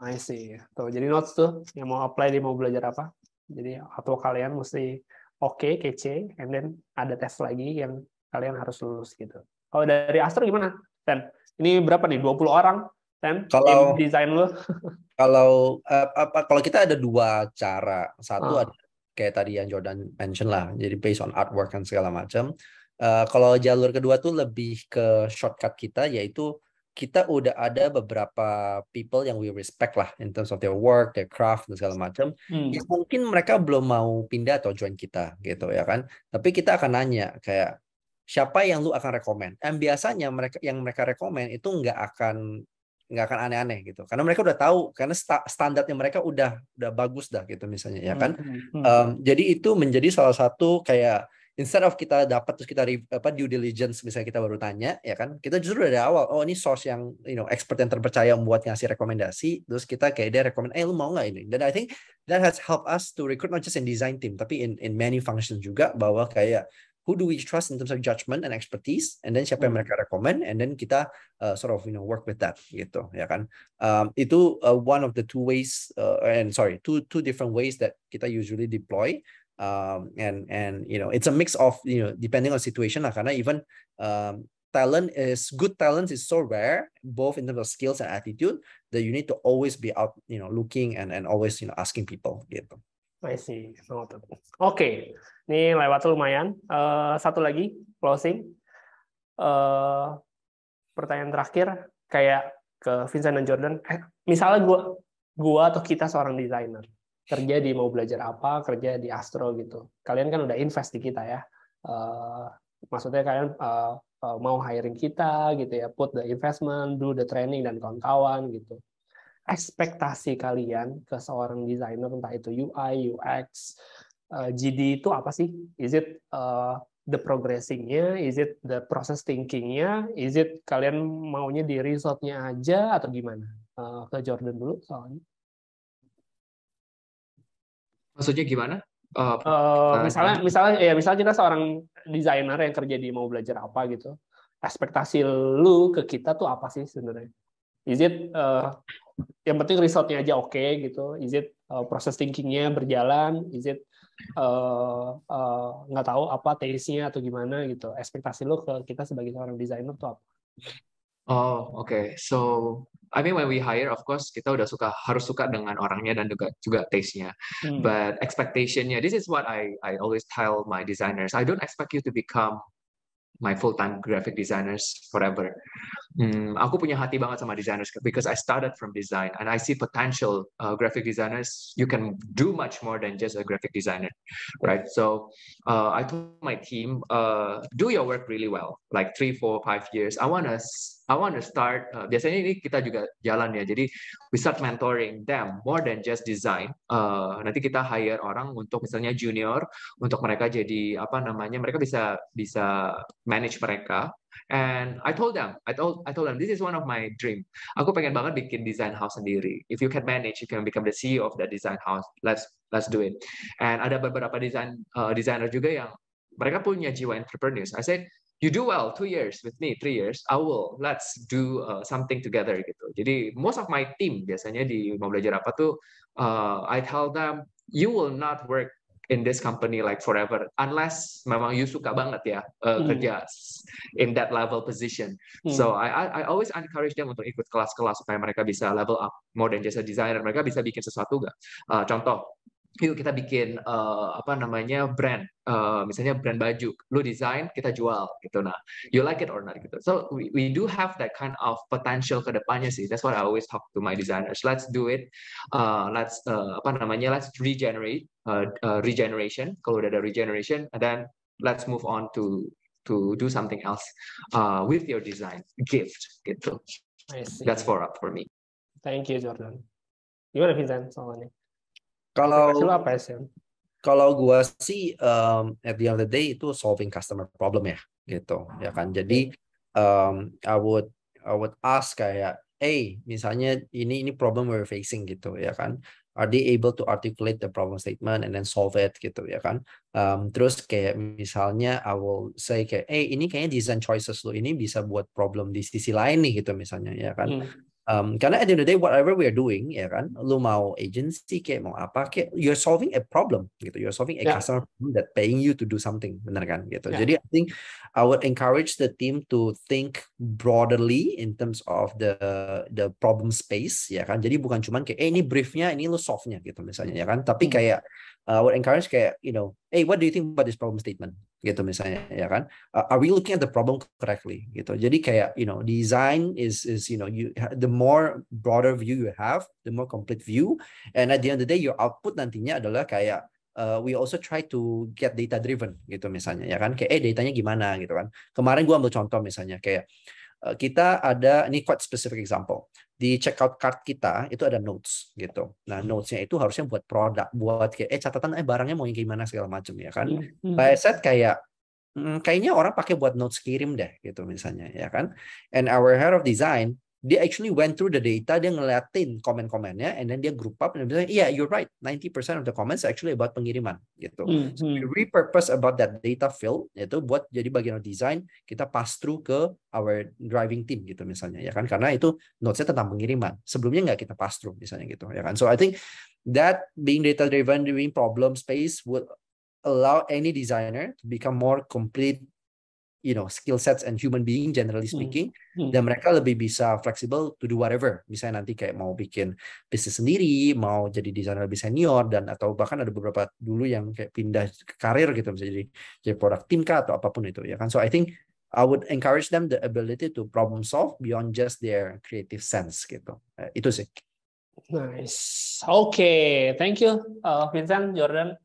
I see. Tuh, jadi notes tuh yang mau apply dia mau belajar apa. Jadi atau kalian mesti oke, okay, kece, and then ada tes lagi yang kalian harus lulus gitu. Kalau dari Astro gimana? Ten, ini berapa nih? 20 orang? Ten, kalau desain lu? kalau eh, apa? Kalau kita ada dua cara. Satu ah. ada kayak tadi yang Jordan mention lah. Jadi based on artwork dan segala macam. Uh, kalau jalur kedua tuh lebih ke shortcut kita, yaitu kita udah ada beberapa people yang we respect lah in terms of their work, their craft dan segala macam. Hmm. Ya mungkin mereka belum mau pindah atau join kita gitu ya kan. Tapi kita akan nanya kayak siapa yang lu akan rekomend? Dan biasanya mereka yang mereka rekomend itu nggak akan nggak akan aneh-aneh gitu karena mereka udah tahu karena sta standarnya mereka udah udah bagus dah gitu misalnya ya kan hmm. Um, jadi itu menjadi salah satu kayak instead of kita dapat terus kita apa due diligence misalnya kita baru tanya ya kan kita justru dari awal oh ini source yang you know expert yang terpercaya membuatnya ngasih rekomendasi terus kita kayak dia rekomend eh lu mau nggak ini dan I think that has helped us to recruit not just in design team tapi in in many functions juga bahwa kayak who do we trust in terms of judgment and expertise and then siapa yang mereka hmm. rekomend and then kita uh, sort of you know work with that gitu ya kan um, itu uh, one of the two ways uh, and sorry two two different ways that kita usually deploy um, and and you know it's a mix of you know depending on situation lah karena even um, talent is good talent is so rare both in terms of skills and attitude that you need to always be out you know looking and and always you know asking people gitu. I see. Oke, okay. ini lewat lumayan. Uh, satu lagi closing. Uh, pertanyaan terakhir kayak ke Vincent dan Jordan. Eh, misalnya gua, gua atau kita seorang desainer kerja di mau belajar apa, kerja di Astro gitu. Kalian kan udah invest di kita ya. Uh, maksudnya kalian uh, uh, mau hiring kita gitu ya, put the investment, do the training dan kawan-kawan gitu. Ekspektasi kalian ke seorang desainer entah itu UI, UX, uh, GD itu apa sih? Is it uh, the progressingnya, is it the process thinkingnya, is it kalian maunya di resort-nya aja atau gimana? Uh, ke Jordan dulu soalnya. Maksudnya gimana? Uh, uh, misalnya, misalnya, ya misalnya kita seorang desainer yang kerja di mau belajar apa gitu, ekspektasi lu ke kita tuh apa sih sebenarnya? Is it uh, yang penting resultnya aja oke okay, gitu? Is it uh, proses thinkingnya berjalan? Is it nggak uh, uh, tahu apa tesisnya atau gimana gitu? Ekspektasi lu ke kita sebagai seorang desainer tuh apa? Oh, oke. Okay. So, I mean when we hire, of course kita udah suka harus suka dengan orangnya dan juga juga taste-nya. Hmm. But expectation-nya, this is what I I always tell my designers. I don't expect you to become my full-time graphic designers forever. Hmm, aku punya hati banget sama designers because I started from design and I see potential uh, graphic designers. You can do much more than just a graphic designer, right? So uh, I told my team, uh, do your work really well, like three, four, five years. I want to I want to start. Uh, biasanya ini kita juga jalan ya. Jadi we start mentoring them more than just design. Uh, nanti kita hire orang untuk misalnya junior, untuk mereka jadi apa namanya? Mereka bisa bisa manage mereka. And I told them, I told I told them this is one of my dream. Aku pengen banget bikin design house sendiri. If you can manage, you can become the CEO of that design house. Let's let's do it. And ada beberapa desain uh, designer juga yang mereka punya jiwa entrepreneurs. I said you do well two years with me three years I will let's do uh, something together gitu jadi most of my team biasanya di mau belajar apa tuh uh, I tell them you will not work in this company like forever unless memang you suka banget ya uh, mm. kerja in that level position. Mm. So I I always encourage them untuk ikut kelas-kelas supaya mereka bisa level up more than just a designer. Mereka bisa bikin sesuatu gak Uh, contoh yuk kita bikin uh, apa namanya brand uh, misalnya brand baju lu desain kita jual gitu nah you like it or not gitu so we, we do have that kind of potential ke depannya sih that's what I always talk to my designers let's do it uh, let's uh, apa namanya let's regenerate uh, uh, regeneration kalau udah ada regeneration and then let's move on to to do something else uh, with your design gift gitu that's for up for me thank you Jordan gimana Vincent soalnya kalau Hasil apa ya, SM? Kalau gua sih um, at the end of the day itu solving customer problem ya gitu ya kan. Jadi um, I would I would ask kayak, hey misalnya ini ini problem we're facing gitu ya kan are they able to articulate the problem statement and then solve it gitu ya kan um, terus kayak misalnya I will say kayak eh hey, ini kayaknya design choices lo ini bisa buat problem di sisi lain nih gitu misalnya ya kan hmm. Um, karena at the end of the day, whatever we are doing, ya kan, lu mau agency kayak mau apa kayak, you're solving a problem, gitu. You're solving a yeah. customer problem that paying you to do something, benar kan, gitu. Yeah. Jadi I think I would encourage the team to think broadly in terms of the the problem space, ya kan. Jadi bukan cuman kayak, eh ini briefnya, ini lu solve-nya, gitu misalnya, ya kan. Tapi hmm. kayak uh, I would encourage kayak, you know, hey, what do you think about this problem statement? gitu misalnya ya kan uh, are we looking at the problem correctly gitu jadi kayak you know design is is you know you the more broader view you have the more complete view and at the end of the day your output nantinya adalah kayak uh, we also try to get data driven gitu misalnya ya kan kayak eh datanya gimana gitu kan kemarin gua ambil contoh misalnya kayak Eh, kita ada ini quite specific example di checkout card kita itu ada notes gitu. Nah hmm. notesnya itu harusnya buat produk, buat kayak eh catatan eh barangnya mau yang gimana segala macam ya kan. Mm-hmm. By set kayak hmm, kayaknya orang pakai buat notes kirim deh gitu misalnya ya kan. And our head of design dia actually went through the data, dia ngeliatin komen-komennya, and then dia group up, dan bilang, yeah, you're right, 90% of the comments are actually about pengiriman, gitu. Mm -hmm. So we hmm. repurpose about that data field, yaitu buat jadi bagian of design, kita pass through ke our driving team, gitu misalnya, ya kan? Karena itu notes-nya tentang pengiriman. Sebelumnya nggak kita pass through, misalnya gitu, ya kan? So I think that being data-driven, being problem space would allow any designer to become more complete you know skill sets and human being generally hmm. speaking hmm. Hmm. dan mereka lebih bisa fleksibel to do whatever misalnya nanti kayak mau bikin bisnis sendiri mau jadi desainer lebih senior dan atau bahkan ada beberapa dulu yang kayak pindah karir gitu misalnya jadi jadi produk tim kah atau apapun itu ya kan so I think I would encourage them the ability to problem solve beyond just their creative sense gitu eh, itu sih nice oke okay. thank you uh, Vincent Jordan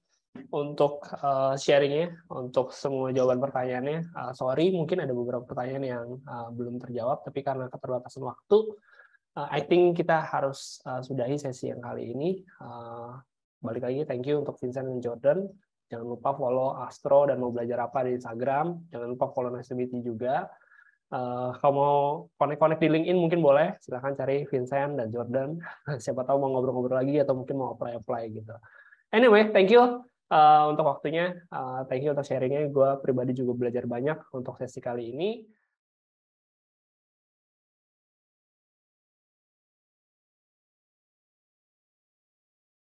untuk uh, eh, sharingnya, untuk semua jawaban pertanyaannya. Uh, sorry, mungkin ada beberapa pertanyaan yang uh, belum terjawab, tapi karena keterbatasan waktu, uh, I think kita harus uh, sudahi sesi yang kali ini. Uh, balik lagi, thank you untuk Vincent dan Jordan. Jangan lupa follow Astro dan mau belajar apa di Instagram. Jangan lupa follow Nasibiti juga. Uh, kalau mau connect-connect di LinkedIn mungkin boleh. Silahkan cari Vincent dan Jordan. Siapa tahu mau ngobrol-ngobrol lagi atau mungkin mau apply-apply gitu. Anyway, thank you. Eh, untuk waktunya. Uh, thank you untuk sharingnya. Gue pribadi juga belajar banyak untuk sesi kali ini.